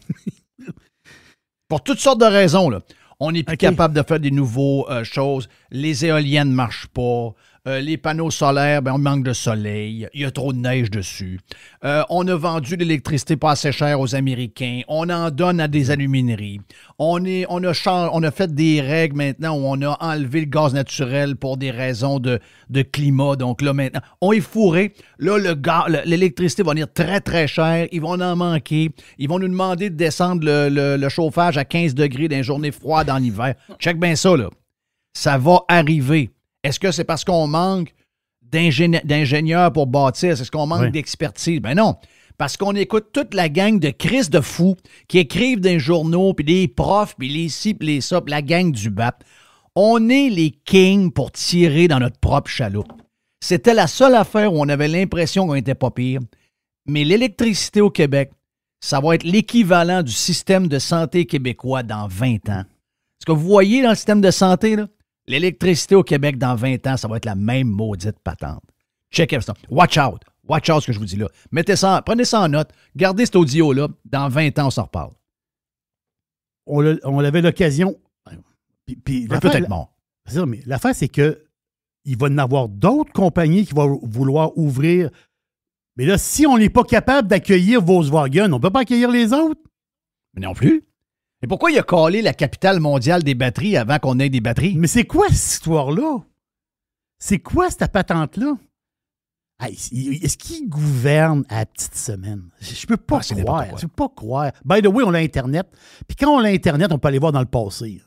S2: [laughs] Pour toutes sortes de raisons, On n'est plus capable de faire des nouveaux euh, choses. Les éoliennes ne marchent pas. Euh, les panneaux solaires, ben, on manque de soleil, il y a trop de neige dessus. Euh, on a vendu l'électricité pas assez chère aux Américains, on en donne à des alumineries. On, est, on, a, on a fait des règles maintenant où on a enlevé le gaz naturel pour des raisons de, climat. Donc là, maintenant, on est fourré. Là, l'électricité va venir très, très chère. Ils vont en manquer. Ils vont nous demander de descendre le, chauffage à 15 degrés d'une journée froide en hiver. Check bien ça, là. Ça va arriver. Est-ce que c'est parce qu'on manque d'ingénieurs pour bâtir? Est-ce qu'on manque d'expertise? Ben non. Parce qu'on écoute toute la gang de Chris de fous qui écrivent des journaux, puis les profs, puis les ci, puis les ça, puis la gang du BAP. On est les kings pour tirer dans notre propre chaloupe. C'était la seule affaire où on avait l'impression qu'on n'était pas pire. Mais l'électricité au Québec, ça va être l'équivalent du système de santé québécois dans 20 ans. Ce que vous voyez dans le système de santé, là, L'électricité au Québec dans 20 ans, ça va être la même maudite patente. Check ça. Watch out. Watch out ce que je vous dis là. Mettez ça, prenez ça en note. Gardez cet audio-là. Dans 20 ans, on s'en
S3: reparle. On, l'avait l'occasion. Puis, puis peut-être bon. Mais l'affaire, c'est que il va y avoir d'autres compagnies qui vont vouloir ouvrir. Mais là, si on n'est pas capable d'accueillir Volkswagen, on ne peut pas accueillir les autres. Mais non plus. Et pourquoi il a collé la capitale mondiale des batteries avant qu'on ait des batteries? Mais c'est quoi cette histoire-là? C'est quoi cette patente-là? Est-ce qu'il gouverne à la petite semaine? Je peux pas ah, croire. Je peux pas croire. By the way, on a Internet. Puis quand on a Internet, on peut aller voir dans le passé.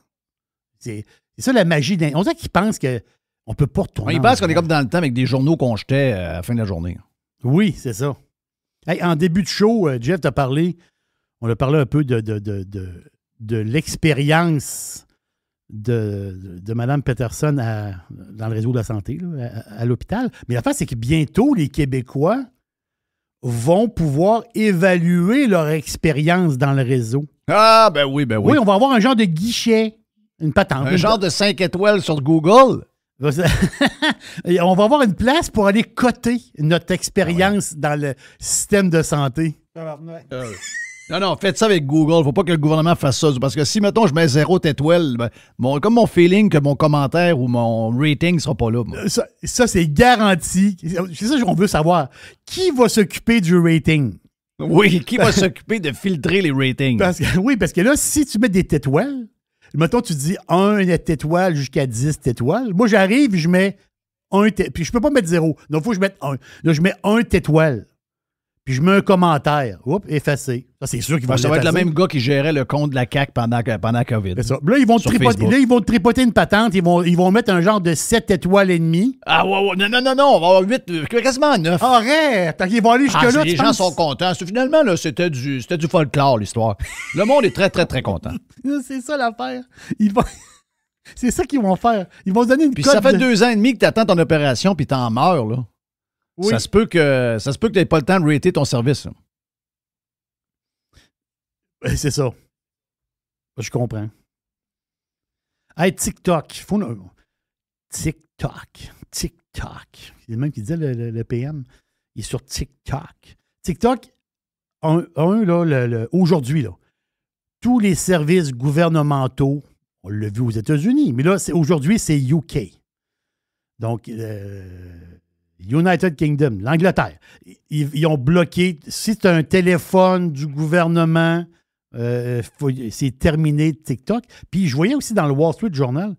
S3: C'est ça la magie. On dirait qu'ils pensent qu'on peut pas retourner. Ils pensent qu'on est comme dans le temps avec des journaux qu'on jetait euh, à la fin de la journée. Oui, c'est ça. en début de show, euh, Jeff t'a parlé. On a parlé un peu de de l'expérience de, de, Mme Peterson dans le réseau de la santé, à, l'hôpital. Mais la face, c'est que bientôt, les Québécois vont pouvoir évaluer leur expérience dans le réseau. Ah, ben oui, ben oui. Oui, on va avoir un genre de guichet, une patente. Un genre de 5 étoiles sur Google. [laughs] on va avoir une place pour aller coter notre expérience ah dans le système de santé.
S2: Non, non, faites ça avec Google. Faut pas que le gouvernement fasse ça. Parce que si, mettons, je mets zéro tétouelle, ben, comme mon feeling que mon
S3: commentaire ou mon rating sera pas là. Euh, ça, c'est garanti. C'est ça qu'on veut savoir. Qui va s'occuper du rating? Oui, qui va s'occuper
S2: de filtrer les ratings?
S3: oui, parce que là, si tu mets des tétoiles, mettons, tu dis un tétoile jusqu'à 10 tétoiles. Moi, j'arrive, je mets un tétoile. Puis je peux pas mettre zéro. Donc, faut que je mette un. Là, je mets un tétoile puis je mets un commentaire. Oups, effacé. Ça, c'est sûr qu'il va Ça va être le même gars qui gérait le compte de la CAQ pendant, pendant COVID. ça. Là ils, vont tripoter, ils vont tripoter une patente. Ils vont, ils vont mettre un genre de 7 étoiles et demie. Ah, ouais, ouais. Non, non, non, non. On va avoir 8, euh, quasiment 9.
S2: Arrête.
S3: Ils vont aller ah, jusque-là. les gens sont
S2: contents. Finalement, là, c'était du, du folklore, l'histoire. le monde est très, très, très content.
S3: [laughs] c'est ça l'affaire. Ils vont. [laughs] C'est ça qu'ils vont
S2: faire. Ils vont se donner une Puis ça fait deux ans et demi que tu attends ton opération puis tu en meurs, là. Oui. Ça se peut que ça se peut que tu n'aies pas le temps de rater ton service.
S3: Ben, c'est ça. Je comprends. Hey, TikTok. Faut... TikTok. TikTok. C'est le même qui disait le, PM. Il est sur TikTok. TikTok, un, là, le, aujourd'hui, là, tous les services gouvernementaux, on l'a vu aux États-Unis, mais là, c'est, aujourd'hui, c'est UK. Donc, euh, United Kingdom, l'Angleterre, ils, ont bloqué. Si tu as un téléphone du gouvernement, euh, c'est terminé TikTok. Puis je voyais aussi dans le Wall Street Journal,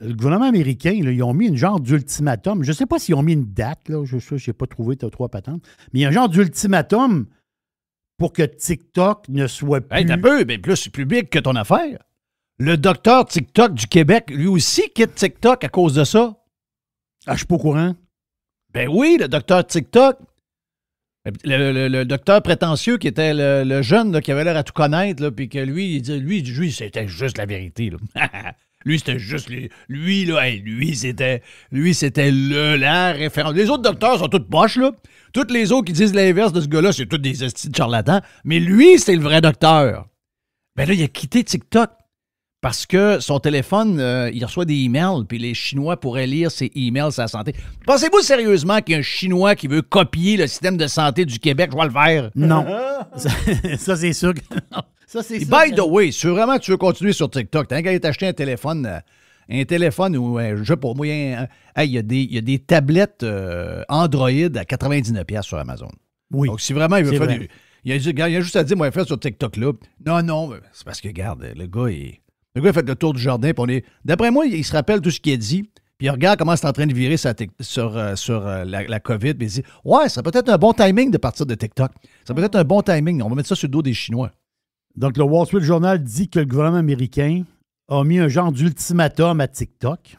S3: le gouvernement américain, ils ont mis une genre d'ultimatum. Je ne sais pas s'ils ont mis une date, là, je sais pas trouvé trois patentes, mais il y a un genre d'ultimatum pour que TikTok ne soit plus. Hey, peu, mais plus public que ton affaire. Le docteur TikTok du Québec, lui aussi,
S2: quitte TikTok à cause de ça. Ah, je suis pas au courant. Ben oui, le docteur TikTok. Ben, le, docteur prétentieux qui était le, jeune qui avait l'air à tout connaître, puis que lui, il dit, lui, c'était juste la vérité. [laughs] lui, c'était juste lui. là, lui, c'était lui, c'était le la référence. Les autres docteurs sont toutes poches, là. Toutes les autres qui disent l'inverse de ce gars-là, c'est tous des estis charlatans. Mais lui, c'est le vrai docteur. Ben là, il a quitté TikTok. Parce que son téléphone, euh, il reçoit des emails, puis les Chinois pourraient lire ses emails sa santé. Pensez-vous sérieusement qu'un Chinois qui veut copier le système de santé du Québec? Je le faire. [laughs] Non. ça, c'est sûr.
S3: Ça, c'est by the
S2: way, si vraiment tu veux continuer sur TikTok, t'as qu'à aller t'acheter un téléphone, euh, un téléphone ou euh, un jeu pour moyen. Il y, y, a des tablettes Android à 99$ sur Amazon. Oui. Donc, si vraiment il veut faire Il y, a, juste à dire, moi, faire sur TikTok là. Non, non, c'est parce que, regarde, le gars, il le gars a fait le tour du jardin, D'après moi, il se rappelle tout ce qui a dit. Puis il regarde comment c'est en train de virer sur, euh, sur, sur euh, la, COVID. il dit
S3: Ouais, ça peut être un bon timing de partir de TikTok. Ça peut être un bon timing. On va mettre ça sur le dos des Chinois. Donc, le Wall Street Journal dit que le gouvernement américain a mis un genre d'ultimatum à TikTok.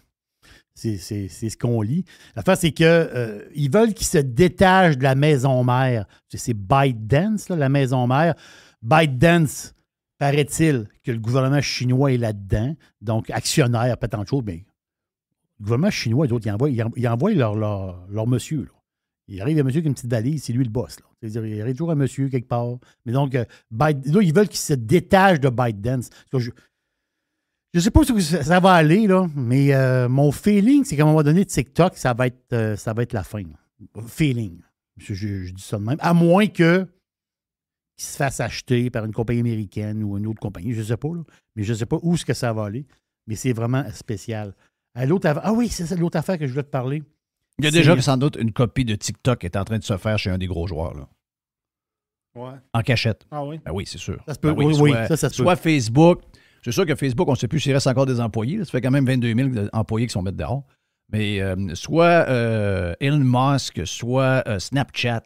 S3: C'est ce qu'on lit. La fin c'est qu'ils euh, veulent qu'ils se détachent de la maison mère. C'est ByteDance, la maison mère. ByteDance, paraît-il que le gouvernement chinois est là-dedans, donc actionnaire, pas tant de mais le gouvernement chinois d'autres, ils envoient, ils envoient leur, leur, leur, monsieur. Il arrive un monsieur qui a une petite valise, c'est lui le boss. Là. cest dire il arrive toujours un monsieur quelque part. Mais donc, euh, ils veulent qu'il se détache de biden Je ne sais pas si ça va aller, là, mais euh, mon feeling, c'est qu'à un moment donné, TikTok, ça va être, euh, ça va être la fin. Feeling. je, dis ça de même. À moins que qui se fasse acheter par une compagnie américaine ou une autre compagnie, je ne sais pas, là, mais je ne sais pas où ce que ça va aller, mais c'est vraiment spécial. l'autre ah oui, c'est l'autre affaire que je voulais te parler. Il y a déjà sans doute une copie de TikTok qui est
S2: en train de se faire chez un des gros joueurs. Là.
S3: En cachette.
S4: Ah oui? Ben oui,
S2: c'est sûr. Ben oui, oui, soit, ça, soit Facebook. C'est sûr que Facebook, on ne sait plus s'il reste encore des employés. Ça fait quand même 22 000 employés qui sont mettent dehors. Mais euh, soit euh, Elon Musk, soit euh, Snapchat,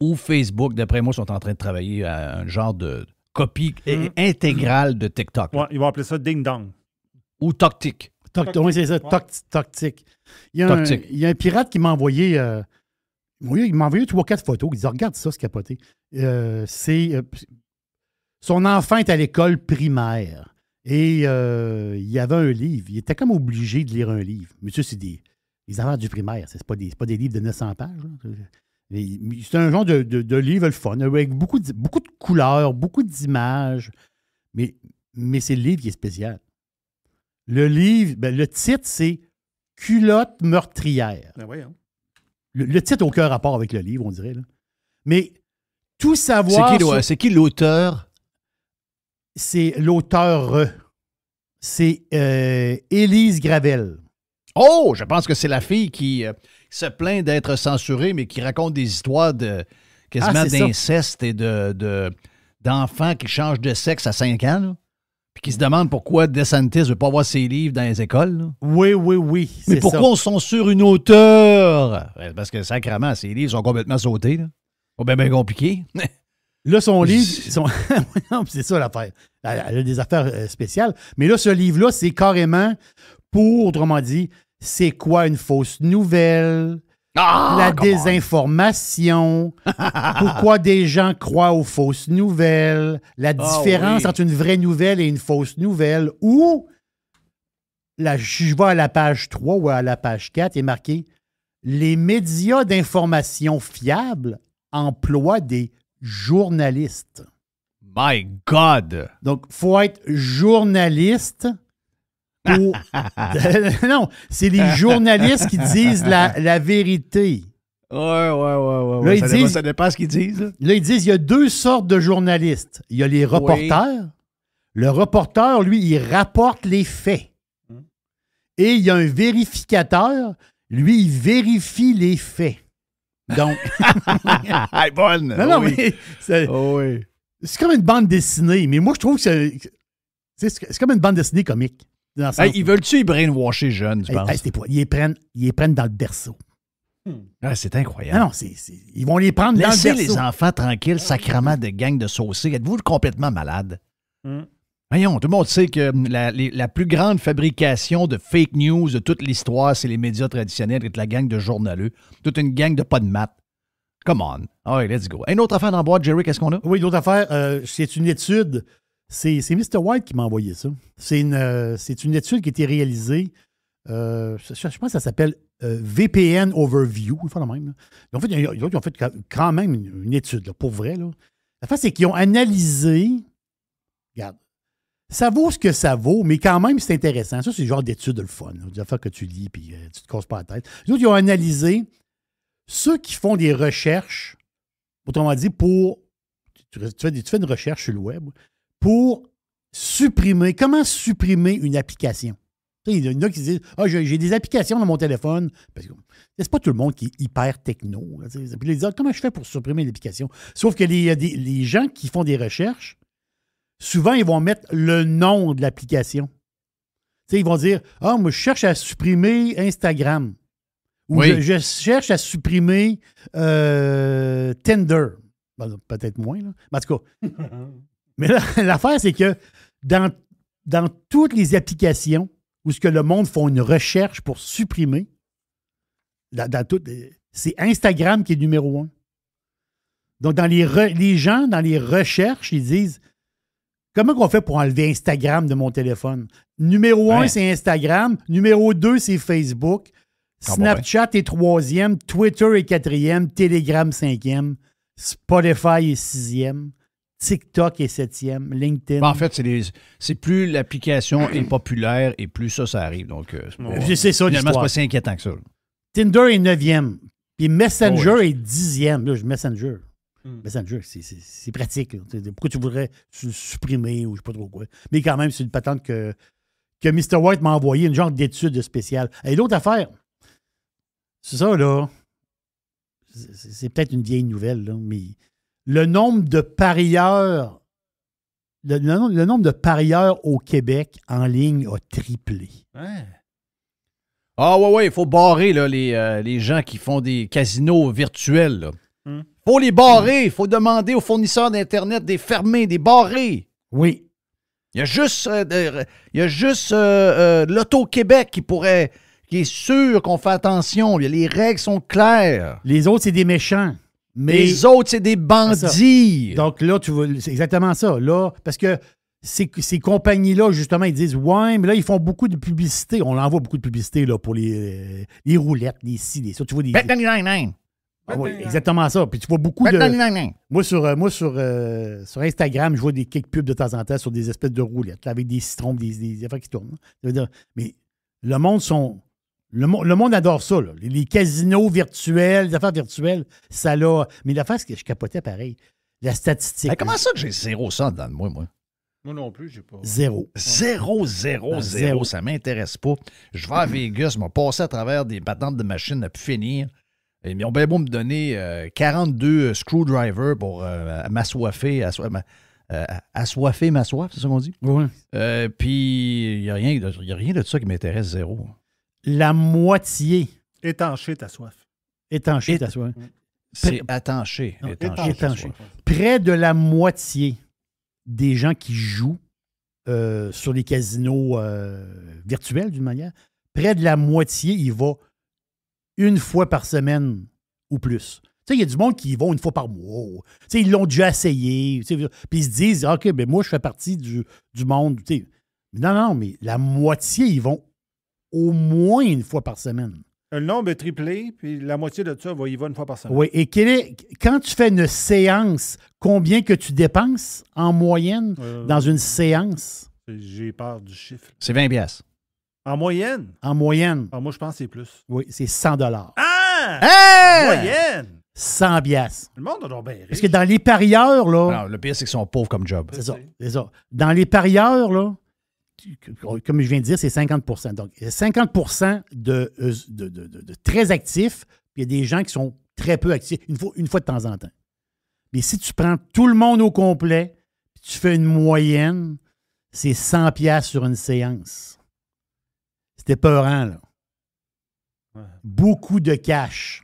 S2: ou Facebook, d'après moi, sont en train de travailler à un genre de copie
S3: intégrale de TikTok. ils vont appeler ça Ding Dong. Ou Toctic. Oui, c'est ça, Toctic. Il, y a un pirate qui m'a envoyé. Euh, il m'a envoyé trois, quatre photos. Il dit Regarde ça, ce capoté. Euh, c'est. Euh, son enfant est à l'école primaire et euh, il y avait un livre. Il était comme obligé de lire un livre. Monsieur ça, c'est des, les du primaire. Ce pas, des, pas des livres de 900 pages. C'est un genre de, livre fun, avec beaucoup de, beaucoup de couleurs, beaucoup d'images, mais, mais c'est le livre qui est spécial. Le livre, ben, le titre, c'est Culotte meurtrière. Ben le, titre n'a aucun rapport avec le livre, on dirait. Mais tout savoir. C'est qui, l'auteur? C'est l'auteur. C'est euh, Élise
S2: Gravel. Oh, je pense que c'est la fille qui. Euh, se plaint d'être censuré, mais qui raconte des histoires de quasiment ah, d'inceste et de, d'enfants qui changent de sexe à 5 ans. puis qui se demandent pourquoi DeSantis ne veut pas voir ses livres dans les écoles. Oui, oui, oui. Mais pourquoi on censure une auteure? Parce que sacrément, ses livres sont
S3: complètement sautés. Là. Pas bien, compliqué. [laughs] Là, son livre, [laughs] c'est ça l'affaire. Elle a des affaires euh, spéciales. Mais là, ce livre-là, c'est carrément pour, autrement dit, c'est quoi une fausse nouvelle, ah, la désinformation, [laughs] pourquoi des gens croient aux fausses nouvelles, la ah différence entre une vraie nouvelle et une fausse nouvelle, ou je vois à la page 3 ou à la page 4, il est marqué Les médias d'information fiables emploient des journalistes. My God! Donc, faut être journaliste [laughs] non, c'est les journalistes qui disent la, vérité. Ouais, ouais, ouais, Là, ça, dépend, ce qu'ils disent. Là. ils disent il y a deux sortes de journalistes. Il y a les reporters. Le reporter, lui, il rapporte les faits. Hmm. Et il y a un vérificateur. Lui, il vérifie les faits. Donc. [laughs]
S4: bonne! Non, non,
S3: oh, C'est comme une bande dessinée, mais moi, je trouve que c'est. C'est comme une bande dessinée comique ils veulent-tu y brainwasher jeunes, tu penses? ils, les prennent, ils prennent dans le berceau. Hmm. Ah, c'est incroyable. Non, non, ils
S2: vont les prendre dans le berceau. Laissez les enfants tranquilles, sacrement de gang de saucisses. Êtes-vous complètement malade? Hmm. Voyons, tout le monde sait que hum, la, plus grande fabrication de fake news de toute l'histoire, c'est les médias traditionnels et la gang de journaleux. Toute une gang de pas de maths.
S3: Come on. All ah let's go. Une autre affaire dans le boîte, Jerry, qu'est-ce qu'on a? Oui, une autre affaire. Euh, c'est une étude c'est Mr. White qui m'a envoyé ça. C'est une, euh, une, étude qui a été réalisée. Euh, je, pense que ça s'appelle euh, VPN Overview, le même. Ils ont, fait, ils ont fait quand même une, étude, pour vrai. Là. La face, c'est qu'ils ont analysé. Regarde. Ça vaut ce que ça vaut, mais quand même, c'est intéressant. Ça, c'est le genre d'étude le fun. des affaires que tu lis puis tu te causes pas la tête. Les autres, ils ont analysé ceux qui font des recherches, autrement dit, pour. tu, fais, tu fais une recherche sur le web pour supprimer, comment supprimer une application. Il y en a qui disent Ah, j'ai des applications dans mon téléphone. Parce que c'est pas tout le monde qui est hyper techno. Puis ah, Comment je fais pour supprimer l'application Sauf que les, les, gens qui font des recherches, souvent, ils vont mettre le nom de l'application. ils vont dire Ah, moi, je cherche à supprimer Instagram. Ou je, cherche à supprimer euh, Tinder. Ben, peut-être moins, là. Mais en tout cas, [laughs] Mais [laughs] l'affaire, c'est que dans, toutes les applications où ce que le monde font une recherche pour supprimer, c'est Instagram qui est numéro un. Donc, dans les, gens, dans les recherches, ils disent Comment on fait pour enlever Instagram de mon téléphone? Numéro un, c'est Instagram. Numéro deux, c'est Facebook.
S4: Ah, Snapchat
S3: est troisième. Twitter est quatrième. Telegram cinquième. Spotify est sixième. TikTok est septième, LinkedIn. Bah, en fait, c'est plus l'application est populaire et plus ça, ça arrive. Donc, euh, c'est ça. c'est pas si inquiétant que ça. Tinder est neuvième. Puis Messenger oh, est dixième. Là, Messenger. Hmm. Messenger, c'est pratique. Pourquoi tu voudrais supprimer ou je sais pas trop quoi. Mais quand même, c'est une patente que, que Mr. White m'a envoyé, une genre d'étude spéciale. Et l'autre affaire, c'est ça, là. C'est peut-être une vieille nouvelle, là, mais le nombre de parieurs, le, nombre de parieurs au Québec en ligne a triplé.
S2: Ah ouais, ouais, il faut barrer euh, les, gens qui font des casinos virtuels. Il hmm. faut les barrer, il faut demander aux fournisseurs d'Internet des fermer, des barrer. Oui. Il y a juste, euh, euh, il y a juste l'Auto-Québec qui pourrait,
S3: qui est sûr qu'on fait attention. Les règles sont claires. Les autres, c'est des méchants les autres, c'est des bandits. Donc là, tu vois c'est exactement ça. Là, parce que ces, ces compagnies-là, justement, ils disent Ouais, mais là, ils font beaucoup de publicité. On envoie beaucoup de publicité là, pour les, euh, les roulettes, les ci, ça. Tu vois des. Ah oui, exactement ça. Puis tu vois beaucoup de. Moi, sur, euh, moi sur, euh, sur Instagram, je vois des quelques pubs de temps en temps sur des espèces de roulettes avec des citrons, des, des affaires qui tournent. Hein. mais le monde sont le, monde adore ça, là. Les, casinos virtuels, les affaires virtuelles, ça l'a. Mais l'affaire, que je capotais pareil. La statistique.
S4: comment ça que j'ai
S2: zéro ça dans moi, moi?
S4: Moi non plus, j'ai pas. Zéro. Zéro, zéro, ben, zéro. Ça
S2: m'intéresse pas. Je vais à Vegas, je passé à travers des patentes de machines à pu finir. Et ils ont bien beau me donner 42 euh, euh, screwdrivers pour euh, m'assoiffer, euh, assoiffer,
S3: ma soif, c'est ça qu'on dit? Oui.
S2: puis il n'y a, rien de ça qui m'intéresse zéro
S3: la moitié. Étancher ta soif. Étancher ta soif. Mm. C'est Près de la moitié des gens qui jouent euh, sur les casinos euh, virtuels, d'une manière, près de la moitié, ils va une fois par semaine ou plus. il y a du monde qui y vont une fois par mois. ils l'ont déjà essayé. puis ils se disent, ah, OK, ben moi, je fais partie du, monde. Tu sais, non, non, mais la moitié, ils vont au moins une fois par semaine.
S4: Le nombre est triplé, puis la moitié de ça va y va une fois par semaine. Oui,
S3: et quand tu fais une séance, combien que tu dépenses en moyenne euh, dans une séance?
S4: J'ai peur du chiffre. C'est 20 pièces.
S3: En moyenne? En moyenne. Ah, moi, je pense que c'est plus. Oui, c'est 100
S4: Ah! Moyenne!
S3: 100 biasses. Le monde a donc bien riche. Parce que dans les parieurs, là... Non, le pire, c'est qu'ils sont pauvres comme job. C'est ça, ça, Dans les parieurs, là, comme je viens de dire, c'est 50 Donc, 50 euh, de, de, de, très actifs, puis il y a des gens qui sont très peu actifs, une fois, de temps en temps. Mais si tu prends tout le monde au complet, puis tu fais une moyenne, c'est 100 pièces sur une séance. C'était peurant, là. Beaucoup de cash.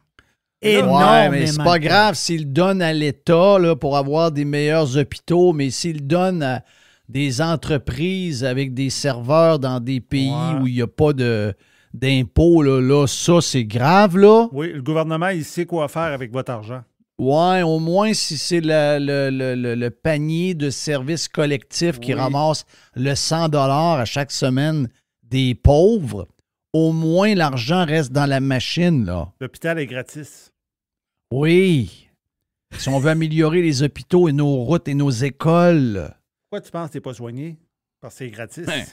S3: Énormément. mais c'est pas grave
S2: s'il donne à l'État pour avoir des meilleurs hôpitaux, mais s'il donne à des entreprises avec des serveurs dans des pays où il n'y a pas de d'impôts, là, là, ça, c'est grave, là.
S4: Oui, le gouvernement, il sait quoi faire avec votre argent.
S2: Ouais, au moins si c'est le, panier de services collectifs qui ramasse le 100 dollars à chaque semaine des pauvres, au moins l'argent reste dans la machine, là.
S4: L'hôpital est gratis.
S2: Oui. Si on veut améliorer les hôpitaux et nos routes et nos écoles
S4: tu penses que tu pas soigné? Parce que c'est gratis. Ben.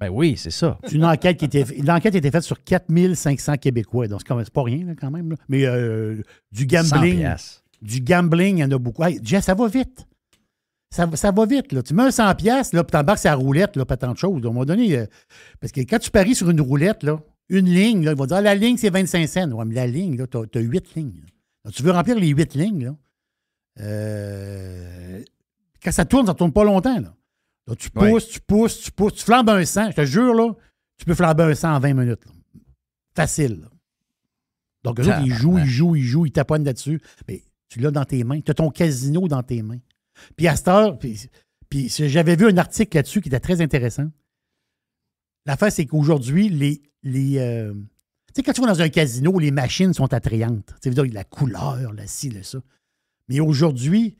S2: ben, oui, c'est
S3: ça. Une enquête qui était, l'enquête était faite sur 4500 Québécois. Donc, c'est pas rien, quand même. Mais euh, du gambling. Du gambling, il y en a beaucoup. ça va vite. Ça, va vite. Là. Tu mets un 100 pièces là, puis t'embarques sur la roulette, là, pas tant de choses. À un moment donné, euh, parce que quand tu paries sur une roulette, là, une ligne, là, ils vont dire ah, la ligne, c'est 25 cents. Ouais, mais la ligne, tu as, 8 lignes. tu veux remplir les 8 lignes, là. Euh, quand ça tourne, ça ne tourne pas longtemps. tu pousses, tu pousses, tu pousses, tu flambes un sang. Je te jure, là, tu peux flamber un sang en 20 minutes. Facile. Donc, eux autres, ils jouent, ils jouent, ils jouent, ils taponnent là-dessus. Mais tu l'as dans tes mains. Tu as ton casino dans tes mains. Puis à cette heure, puis, j'avais vu un article là-dessus qui était très intéressant. L'affaire, c'est qu'aujourd'hui, les. les euh, tu sais, quand tu vas dans un casino, les machines sont attrayantes. Tu sais, la couleur, la ci, le ça. Mais aujourd'hui,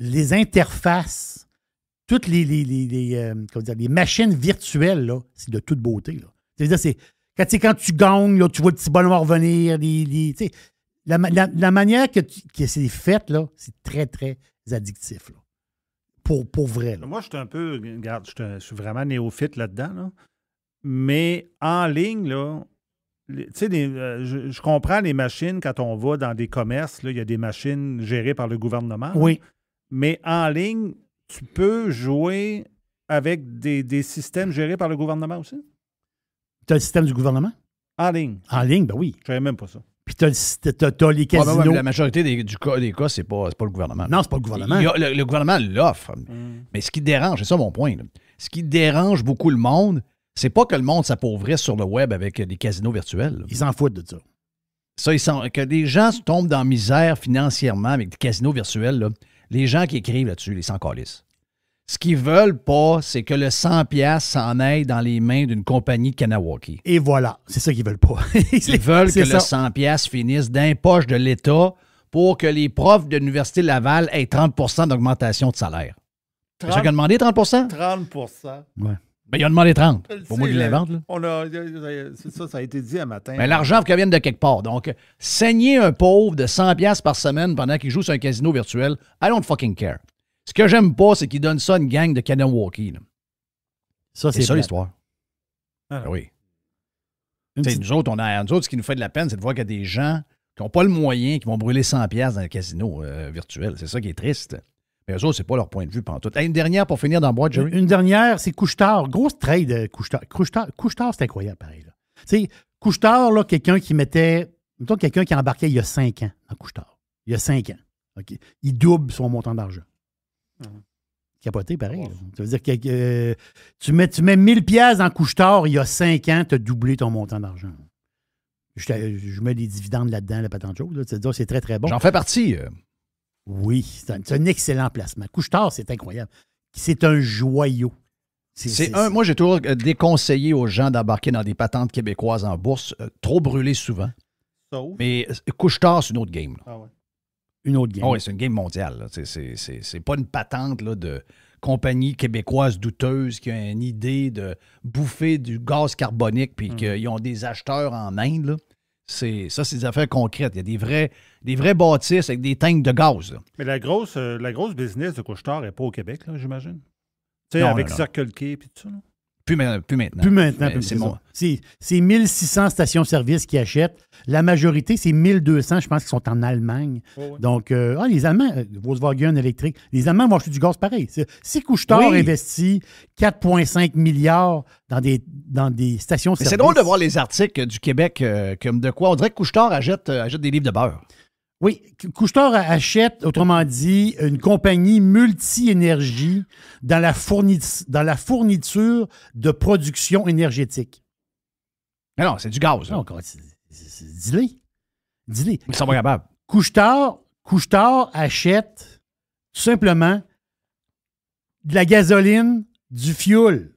S3: les interfaces, toutes les, les, euh, machines virtuelles, c'est de toute beauté. quand, tu gagnes, tu vois le petit bonhomme revenir. La, manière que, c'est fait, c'est très, très addictif. Pour, pour, vrai.
S4: Moi, je suis un peu, regarde, je suis vraiment néophyte là-dedans. Mais en ligne, là, tu sais, euh, je, comprends les machines quand on va dans des commerces, il y a des machines gérées par le gouvernement. Oui. mais en ligne, tu peux jouer avec des, systèmes gérés par le gouvernement aussi?
S3: Tu as le système du gouvernement?
S4: En ligne. En ligne, ben oui. Je savais même pas ça.
S3: Puis tu as,
S2: les casinos. la majorité des, cas, des cas, c'est pas, le gouvernement. Non, c'est pas le gouvernement. le, gouvernement l'offre. Mm. Mais ce qui dérange, c'est ça mon point, ce qui dérange beaucoup le monde, c'est pas que le monde s'appauvrisse sur le web avec des casinos virtuels. Ils s'en foutent de ça. Ça, que des gens tombent dans misère financièrement avec des casinos virtuels, les gens qui écrivent là-dessus, les sans calissent. Ce qu'ils veulent pas, c'est que le 100$ s'en aille dans les mains d'une compagnie de
S3: Kanawaki. Et voilà, c'est ça qu'ils veulent pas. [laughs] ils veulent que le
S2: 100$ finisse d'un poche de l'État pour que les profs de l'Université Laval aient 30 d'augmentation de salaire. 30, ont demandé 30
S4: 30 Ouais.
S2: Ben, il a demandé 30. Pour moi, il euh, l'invente.
S4: Euh, euh, c'est ça, ça a été dit un matin. Mais ben, l'argent
S2: ça de quelque part. Donc, saigner un pauvre de 100$ par semaine pendant qu'il joue sur un casino virtuel, I don't fucking care. Ce que j'aime pas, c'est qu'il donne ça à une gang de walkie, Ça, c'est ça l'histoire. Ah. Ben oui. Petite... Nous autres, on a, nous ce qui nous fait de la peine, c'est de voir qu'il y a des gens qui n'ont pas le moyen, qui vont brûler 100$ dans un casino virtuel. C'est ça qui est triste. Mais ça, c'est pas leur point de vue
S3: pantoute. une dernière pour finir dans le boîte, Une dernière, c'est Couchetard. Grosse trade, de Couchetard, Couchetard c'est incroyable, pareil. Tu sais, Couchetard, là, quelqu'un qui mettait. Mettons quelqu'un qui embarquait il y a cinq ans dans Couchetard. Il y a cinq ans. Il double son montant d'argent. Mm-hmm. Capoté, pareil. Ça veut dire que euh, tu, mets, tu mets 1000 pièces en Couchetard il y a cinq ans, tu as doublé ton montant d'argent. Je, je, mets des dividendes là-dedans, la patente chose. Là. C'est très, très bon. J'en fais partie. Euh. Oui, c'est un, excellent placement. Couche-tard, c'est incroyable. C'est un joyau. C'est un. Moi, j'ai toujours euh, déconseillé aux gens d'embarquer
S2: dans des patentes québécoises en bourse, euh, trop brûlées souvent. Mais euh, couche-tard, c'est une autre game. Ah une autre game. Ah oui, c'est une game mondiale. C'est pas une patente là, de compagnie québécoise douteuse qui a une idée de bouffer du gaz carbonique puis hum. qu'ils ont des acheteurs en Inde. Là. Ça, c'est des affaires concrètes. Il y a des vrais
S4: des vrais bâtisses
S2: avec des tanks de gaz.
S4: Mais la grosse, euh, la grosse business de couche n'est pas au Québec, là, j'imagine. Tu sais, avec Circle K et tout ça. Plus, maintenant. Plus maintenant. Ben,
S3: c'est C'est 1600 stations-service qui achètent. La majorité, c'est 1200, je pense, qui sont en Allemagne. Donc, euh, ah, les Allemands, euh, Volkswagen électrique, les Allemands vont acheter du gaz pareil. Si couche investit 4,5 milliards dans des, dans des stations-service... c'est
S2: drôle de voir les articles du Québec comme de quoi. On dirait que couche achète, achète des livres de beurre.
S3: Oui, Couchetard achète, autrement dit, une compagnie multi-énergie dans, la fourniture de production énergétique. Mais non, c'est du gaz. Non, dis-le. Dis-le. Ils sont pas capables. Couchetard, achète simplement de la gasoline, du fioul.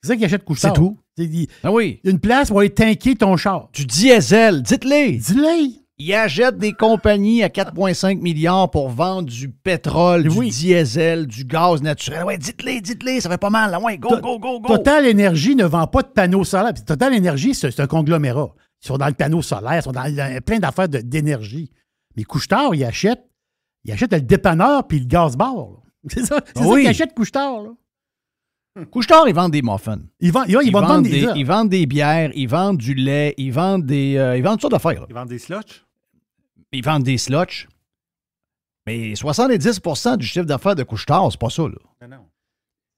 S3: C'est ça qu'il achète Couchetard. C'est tout. ah oui. Une place pour aller tanker ton char. Du diesel. Dites-le. Dis-le. Ils
S2: achètent des compagnies à 4,5 milliards pour vendre du pétrole, du diesel, du gaz naturel. Ouais, dites-les, dites-les, ça fait pas mal. Ouais, go,
S3: go, go, go. Total Énergie ne vend pas de panneaux solaires. Total Énergie, c'est un conglomérat. Ils sont dans le panneau solaire, ils sont dans, plein d'affaires d'énergie. Mais Couchetard, ils achète, il achète le dépanneur puis le gaz-bar. [laughs] C'est ça, c'est ça qu'ils achètent Couchetard. Couchetard, ils vendent des muffins. Ils, vend, vendent, des,
S2: ils des bières, ils vendent du lait, ils vendent des. Euh, ils vendent toutes sortes d'affaires. Ils vendent des slots ils vendent des slots, Mais 70 du chiffre d'affaires de couchetard, c'est pas ça, là.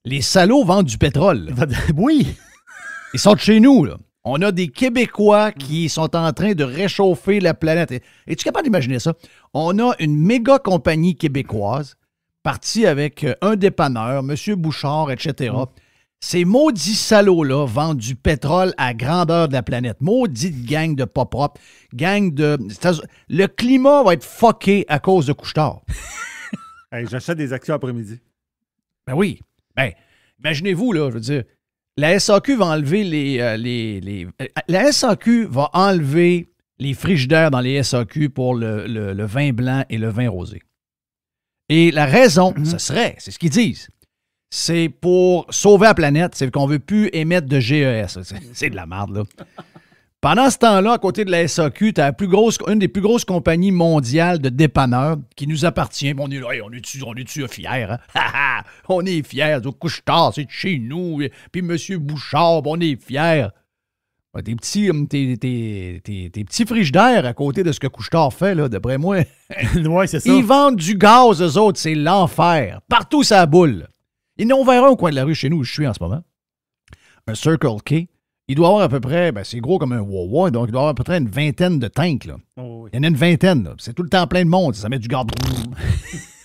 S2: Les salauds vendent du pétrole. [laughs] Oui. Ils sont de chez nous, là. On a des Québécois qui sont en train de réchauffer la planète. Es-tu capable d'imaginer ça? On a une méga compagnie québécoise partie avec euh, un dépanneur, M. Bouchard, etc. Ces maudits salauds-là vendent du pétrole à grandeur de la planète. Maudite gang de pas propre, gang de. Le climat va être fucké à cause de Couchetard. [laughs] J'achète des actions après-midi. Ben oui. Ben, imaginez-vous, là, je veux dire, la SAQ va enlever les. Euh, les, euh, la SAQ va enlever les frigidaires dans les SAQ pour le, vin blanc et le vin rosé. Et la raison, mm-hmm. ce serait, c'est ce qu'ils disent, c'est pour sauver la planète, c'est qu'on ne veut plus émettre de GES. E [laughs] c'est de la merde, là. [laughs] Pendant ce temps-là, à côté de la SAQ, tu as la une des plus grosses compagnies mondiales de dépanneurs qui nous appartient. On est on est-tu on est fiers? Hein? [laughs] on est fiers. Couche-tard, c'est chez nous. Puis M. Bouchard, ben, on est fiers. Ben, hum, tes petits, des d'air à côté de ce que Couchetard fait, là, d'après moi. Ils vendent du gaz, aux autres, c'est l'enfer. Partout, ça boule. Il on verra au coin de la rue chez nous où je suis en ce moment. Un Circle K. Il doit avoir à peu près, ben c'est gros comme un Wawa, donc il doit avoir à peu près une vingtaine de tanks. Oh il y en a une vingtaine. C'est tout le temps plein de monde. Ça met du garde. [laughs]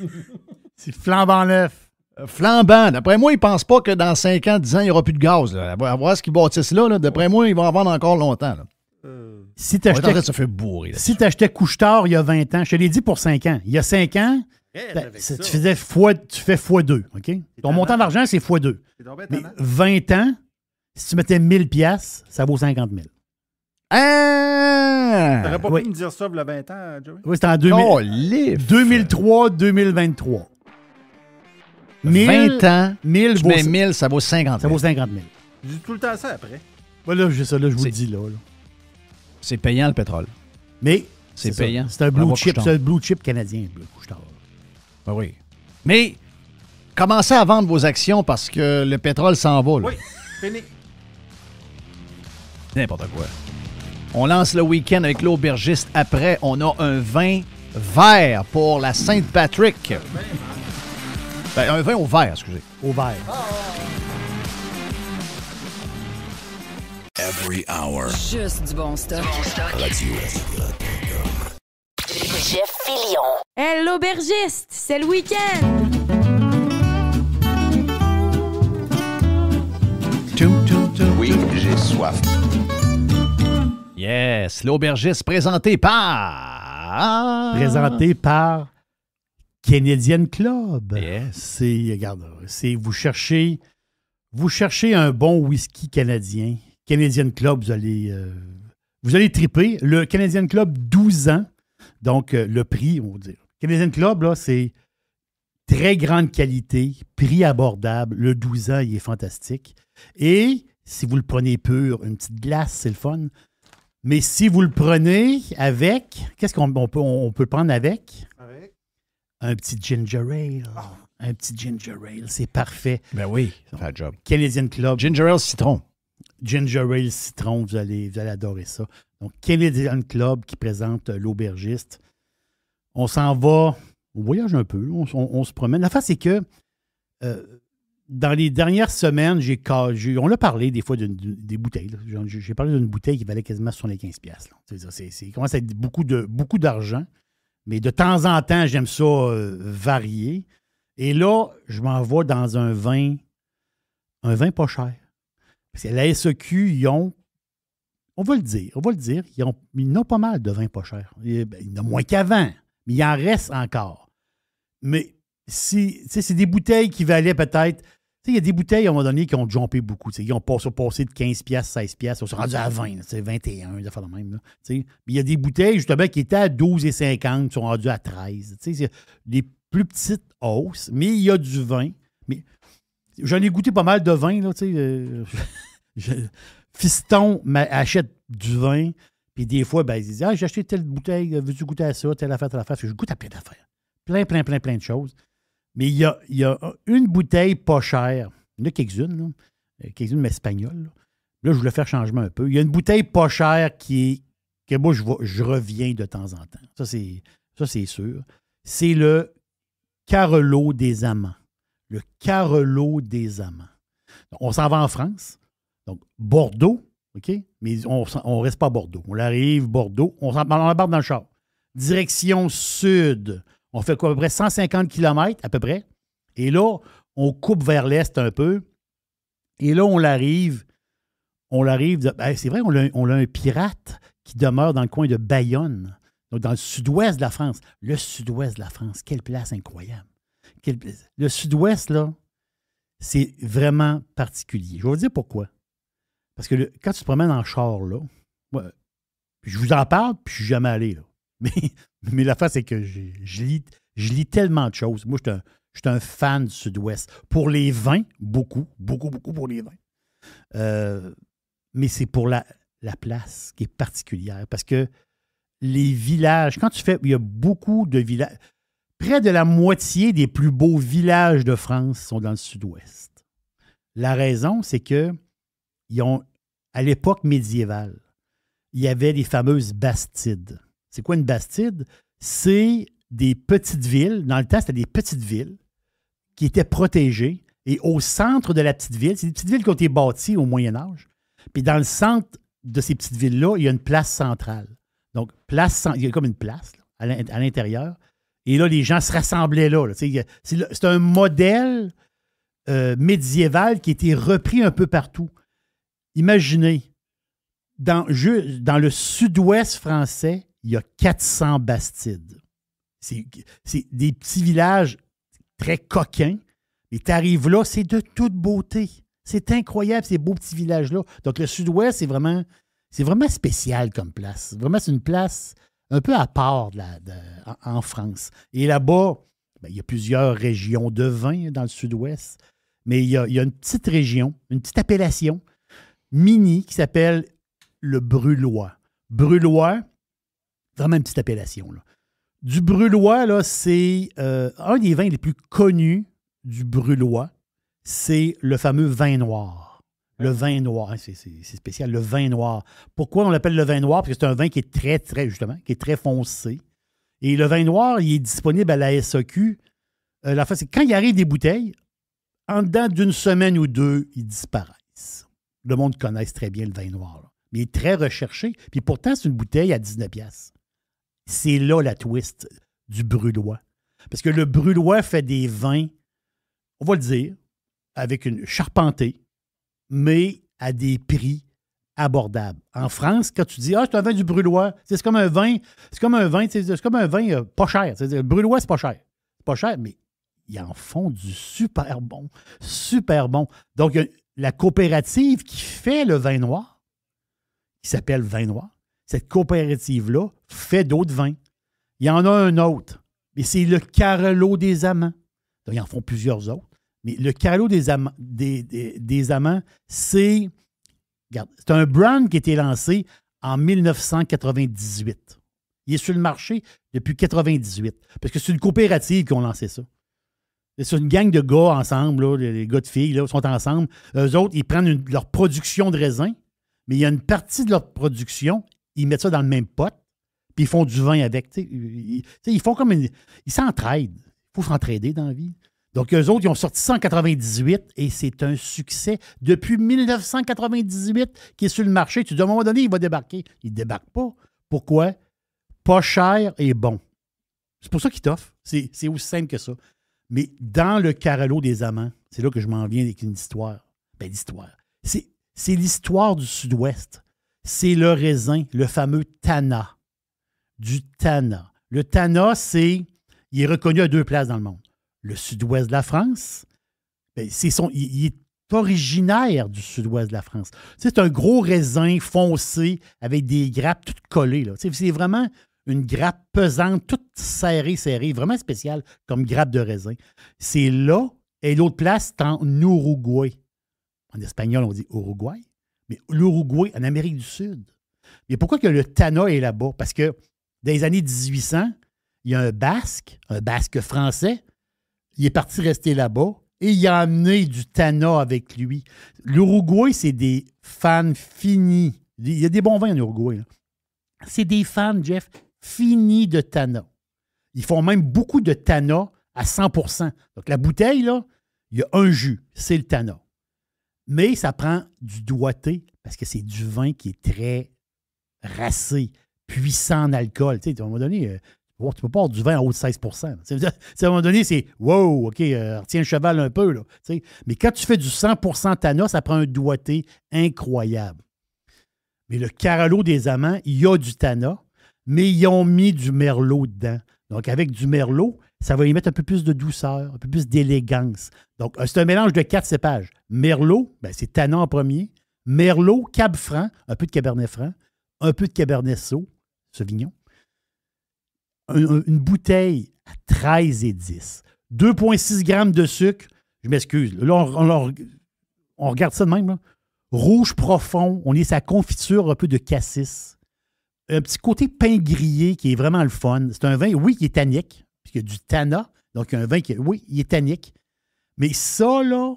S2: c'est flambant neuf. Euh, flambant. D'après moi, ils ne pensent pas que dans 5 ans, 10 ans, il n'y aura plus de gaz. Là. À voir ce qu'ils bâtissent
S3: là, d'après moi, ils vont en vendre encore longtemps. fait euh. Si t'achetais. Si couche-tard il y a 20 ans, je te l'ai dit pour 5 ans. Il y a 5 ans, ben, tu, faisais fois, tu fais x2, OK? Ton montant d'argent, c'est x2. Mais 20 ans, si tu mettais 1000 pièces, ça vaut 50 000. Ah! T'aurais pas pu me
S4: dire ça il y 20 ans, Joey? Oui, c'était en 2000,
S3: oh, 2003-2023.
S2: 20 ans, 1000 vaut, ça vaut 50 000. Ça vaut 50 000.
S4: Je dis tout le temps ça après.
S2: Voilà, ben là, ça, là, je vous le dis, là. C'est payant, le pétrole. Mais... C'est payant. C'est un blue chip, c'est un
S3: blue chip canadien, le couche
S2: ben oui. Mais commencez à vendre vos actions parce que le pétrole s'en Oui, fini. N'importe quoi. On lance le week-end avec l'aubergiste. Après, on a un vin vert pour la Sainte-Patrick. Ben, un vin au vert, excusez. Au vert. Every hour. Juste du bon
S3: l'aubergiste, c'est le week-end
S2: Oui, j'ai soif. Yes, l'aubergiste présenté par...
S3: Présenté par Canadian Club. Yes. C'est, regarde, c'est vous cherchez, vous cherchez un bon whisky canadien. Canadian Club, vous allez, euh, vous allez triper. Le Canadian Club, 12 ans. Donc, euh, le prix, on va dire, Canadian Club, là, c'est très grande qualité, prix abordable. Le 12 ans, il est fantastique. Et si vous le prenez pur, une petite glace, c'est le fun. Mais si vous le prenez avec, qu'est-ce qu'on peut, on peut prendre avec? Avec? Un petit ginger ale. Ah. Un petit ginger ale, c'est parfait. Ben oui, ça job. Canadian Club. Ginger ale citron. Ginger ale citron, vous allez, vous allez adorer ça. Donc, Canadian Club qui présente euh, l'aubergiste on s'en va, on voyage un peu, on, se promène. La face, c'est que euh, dans les dernières semaines, j'ai, on a parlé des fois des bouteilles. J'ai parlé d'une bouteille qui valait quasiment 75$. C'est, c'est, commence à être beaucoup, de, beaucoup d'argent, mais de temps en temps, j'aime ça euh, varier. Et là, je m'en vais dans un vin, un vin pas cher. Parce que la SEQ, ils ont on va le dire, on va le dire, ils, ont pas mal de vins pas chers. Eh ben, ils, moins qu'avant, mais il en reste encore. Mais si, c'est des bouteilles qui valaient peut-être. Il y a des bouteilles à un moment donné qui ont jumpé beaucoup. Ils ont passé, de 15$, 16$, on sont rendu à 20, c'est 21, ça fait de même. mais il y a des bouteilles justement qui étaient à 12,50$, qui sont rendues à 13. C'est des plus petites hausses, mais il y a du vin. Mais j'en ai goûté pas mal de vin, là, tu euh, [laughs] Fiston achète du vin. Et des fois, ben, ils disent Ah, j'ai acheté telle bouteille, veux-tu goûter à ça, telle affaire, telle affaire. je goûte à plein d'affaires. Plein, plein, plein, plein de choses. Mais il y a, y a une bouteille pas chère. Il y en a quelques-unes, euh, quelques-unes, mais espagnoles. Là. je voulais faire changement un peu. Il y a une bouteille pas chère qui est, que moi, je, reviens de temps en temps. Ça, c'est, ça, c'est sûr. C'est le Carolo des amants. Le Carolo des amants. on s'en va en France. Donc, Bordeaux, OK? Mais on ne reste pas à Bordeaux. On arrive, Bordeaux, on embarque dans le char. Direction sud. On fait quoi, à peu près 150 km, à peu près. Et là, on coupe vers l'est un peu. Et là, on l'arrive. On l'arrive. Ben, c'est vrai, on a, un pirate qui demeure dans le coin de Bayonne, dans le sud-ouest de la France. Le sud-ouest de la France, quelle place incroyable. Le sud-ouest, là, c'est vraiment particulier. Je vais vous dire pourquoi. Parce que quand tu te promènes en char, là, je vous en parle, puis je suis jamais allé. [laughs] Mais, mais la face, c'est que je, lis, je lis tellement de choses. Moi, je suis un, fan du Sud-Ouest. Pour les vins, beaucoup, beaucoup, beaucoup pour les vins. Euh, mais c'est pour la, la, place qui est particulière. Parce que les villages, quand tu fais, il y a beaucoup de villages. Près de la moitié des plus beaux villages de France sont dans le sud-ouest. La raison, c'est que ils ont à l'époque médiévale, il y avait les fameuses bastides. C'est quoi une bastide? C'est des petites villes. Dans le temps, c'était des petites villes qui étaient protégées. Et au centre de la petite ville, c'est des petites villes qui ont été bâties au Moyen Âge. Puis dans le centre de ces petites villes-là, il y a une place centrale. Donc, place, il y a comme une place à l'intérieur. Et là, les gens se rassemblaient là. C'est un modèle euh, médiéval qui a été repris un peu partout imaginez, dans, dans le sud-ouest français, il y a 400 bastides. C'est des petits villages très coquins. Et tu arrives là, c'est de toute beauté. C'est incroyable, ces beaux petits villages-là. Donc, le sud-ouest, c'est vraiment, vraiment spécial comme place. Vraiment, c'est une place un peu à part de en, France. Et là-bas, ben, il y a plusieurs régions de vin dans le sud-ouest, mais il y, a, il y, a, une petite région, une petite appellation mini qui s'appelle le brûlois. Brûlois, vraiment une petite appellation. Du brûlois, là, c'est euh, un des vins les plus connus du brûlois. C'est le fameux vin noir. Le vin noir, hein, c'est spécial, le vin noir. Pourquoi on l'appelle le vin noir? Parce que c'est un vin qui est très, très, justement, qui est très foncé. Et le vin noir, il est disponible à la SAQ. Euh, la fin, c'est quand il arrive des bouteilles, en dedans d'une semaine ou deux, ils disparaissent le monde connaît très bien le vin noir. Mais il est très recherché. Puis pourtant, c'est une bouteille à 19 pièces. C'est là la twist du brûlois. Parce que le brûlois fait des vins, on va le dire, avec une charpentée, mais à des prix abordables. En France, quand tu dis Ah, c'est un vin du brûlois, c'est comme un vin, c'est comme un vin, c'est comme un vin euh, pas cher. Le brûlois, c'est pas cher. C'est pas cher, mais ils en fond du super bon. Super bon. Donc, il y a la coopérative qui fait le vin noir, qui s'appelle Vin Noir, cette coopérative-là fait d'autres vins. Il y en a un autre, mais c'est le Carolo des Amants. Donc, ils en font plusieurs autres. Mais le Carlo des, Amants, des, des amants c'est c'est un brand qui a été lancé en 1998. Il est sur le marché depuis 1998, parce que c'est une coopérative qui a lancé ça. C'est une gang de gars ensemble, les gars de filles là, sont ensemble. Eux autres, ils prennent leur production de raisin, mais il y a une partie de leur production, ils mettent ça dans le même pot, puis ils font du vin avec. ils, font comme Ils s'entraident. Il faut s'entraider dans la vie. Donc, eux autres, ils ont sorti 198, et c'est un succès depuis 1998 qui est sur le marché. Tu dis à un moment donné, il va débarquer. Il ne débarque pas. Pourquoi? Pas cher et bon. C'est pour ça qu'ils t'offrent. C'est aussi simple que ça. Mais dans le carrelo des amants, c'est là que je m'en viens avec une histoire. Ben, l'histoire. C'est l'histoire du Sud-Ouest. C'est le raisin, le fameux Tana. Du Tana. Le Tana, c'est. Il est reconnu à deux places dans le monde. Le Sud-Ouest de la France. Ben, son, il est originaire du sud-ouest de la France. C'est un gros raisin foncé avec des grappes toutes collées. C'est vraiment une grappe pesante, toute serrée, serrée, vraiment spéciale comme grappe de raisin. C'est là, et l'autre place, c'est en Uruguay. En espagnol, on dit Uruguay, mais l'Uruguay en Amérique du Sud. Mais pourquoi que le Tana est là-bas? Parce que dans les années 1800, il y a un Basque, un Basque français, il est parti rester là-bas et il a amené du Tana avec lui. L'Uruguay, c'est des fans finis. Il y a des bons vins en Uruguay. C'est des fans, Jeff, Fini de Tana. Ils font même beaucoup de Tana à 100 Donc, la bouteille, là, il y a un jus, c'est le Tana. Mais ça prend du doigté parce que c'est du vin qui est très racé, puissant en alcool. Tu sais, à un moment donné, euh, tu peux pas avoir du vin à haut de 16 à un moment donné, c'est wow, OK, euh, retiens le cheval un peu. Là, Mais quand tu fais du 100 Tana, ça prend un doigté incroyable. Mais le Caralo des Amants, il y a du Tana, mais ils ont mis du merlot dedans. Donc, avec du merlot, ça va y mettre un peu plus de douceur, un peu plus d'élégance. Donc, euh, c'est un mélange de quatre cépages. Merlot, ben, c'est tannant en premier. Merlot, Cab Franc, un peu de Cabernet Franc, un peu de Cabernet saut, Sauvignon. une bouteille à 13 et 10. 2,6 grammes de sucre. Je m'excuse. Là, on, regarde ça de même. Rouge profond. On est sa confiture un peu de cassis un petit côté pain grillé qui est vraiment le fun. C'est un vin, oui, qui est tannique, puis il y a du tana, Donc, un vin qui, oui, il est tannique. Mais ça, là,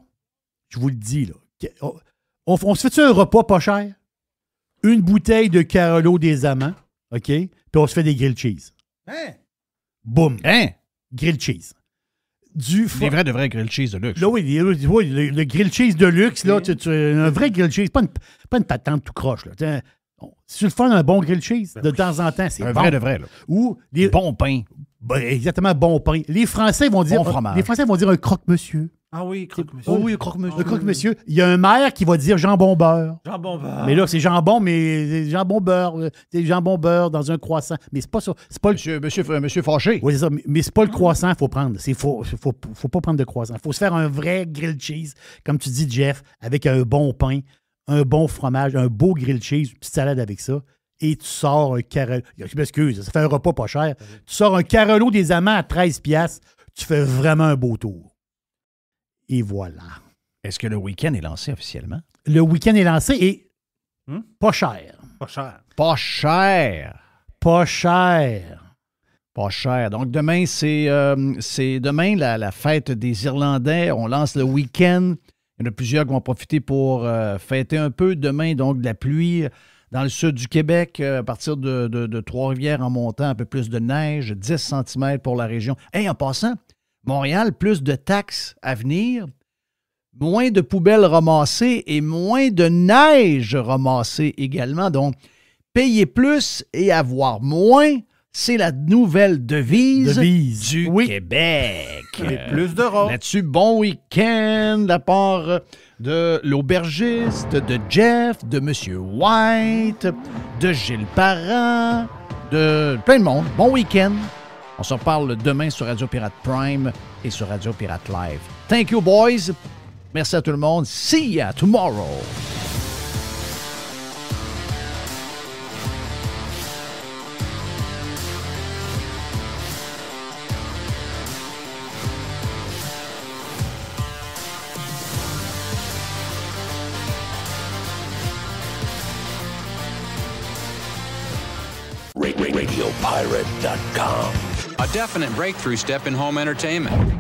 S3: je vous le dis, là, oh, on, se fait-tu un repas pas cher? Une bouteille de Carolo des Amants, OK? Puis on se fait des grilled cheese. Hein? Boum. Hein? Grilled cheese. Du Des vrais, de vrais grilled cheese de luxe. Là, oui, oui le, le grilled cheese de luxe, là, tu, un vrai grilled cheese, pas une, pas une patente tout croche. Là tu le fun, un bon grilled cheese, ben de temps en temps. C'est un vrai de vrai. Ou les... Bon pain. Ben, exactement, bon pain. Les Français vont dire. Les Français vont dire un croque-monsieur. Ah oui, croque-monsieur. Oh oui, croque-monsieur. Le ah croque-monsieur. Il y a un maire qui va dire jambon beurre.
S4: Jambon beurre. Mais là, c'est
S3: jambon, mais jambon beurre. C'est jambon beurre euh, dans un croissant. Mais c'est pas ça. pas Monsieur, monsieur, Oui, c'est ça. Mais, c'est pas le croissant qu'il faut prendre. Il faut, faut, faut, pas prendre de croissant. Il faut se faire un vrai grilled cheese, comme tu dis, Jeff, avec un bon pain un bon fromage, un beau grilled cheese, une petite salade avec ça, et tu sors un carrelot. Je m'excuse, ça fait un repas pas cher. Tu sors un carrelot des amants à 13 piastres, tu fais vraiment un beau tour. Et voilà. Est-ce que le week-end est lancé officiellement? Le week-end est lancé et hmm?
S2: pas cher. Pas cher. Pas cher. Pas cher. Pas cher. Donc demain, c'est euh, demain la, fête des Irlandais. On lance le week-end. Il y en a plusieurs qui vont profiter pour euh, fêter un peu demain, donc de la pluie euh, dans le sud du Québec, euh, à partir de, de, Trois-Rivières en montant, un peu plus de neige, 10 cm pour la région. Et en passant, Montréal, plus de taxes à venir, moins de poubelles ramassées et moins de neige ramassée également. Donc, payer plus et avoir moins, c'est la nouvelle devise, du Québec. plus de Là-dessus, bon week-end à part de l'aubergiste, de Jeff, de Monsieur White, de Gilles Parent, de plein de monde. Bon week-end. On se reparle demain sur Radio Pirate Prime et sur Radio Pirate Live. Thank you, boys. Merci à tout le monde. See ya tomorrow.
S3: RadioPirate.com.
S1: A definite breakthrough step in home entertainment.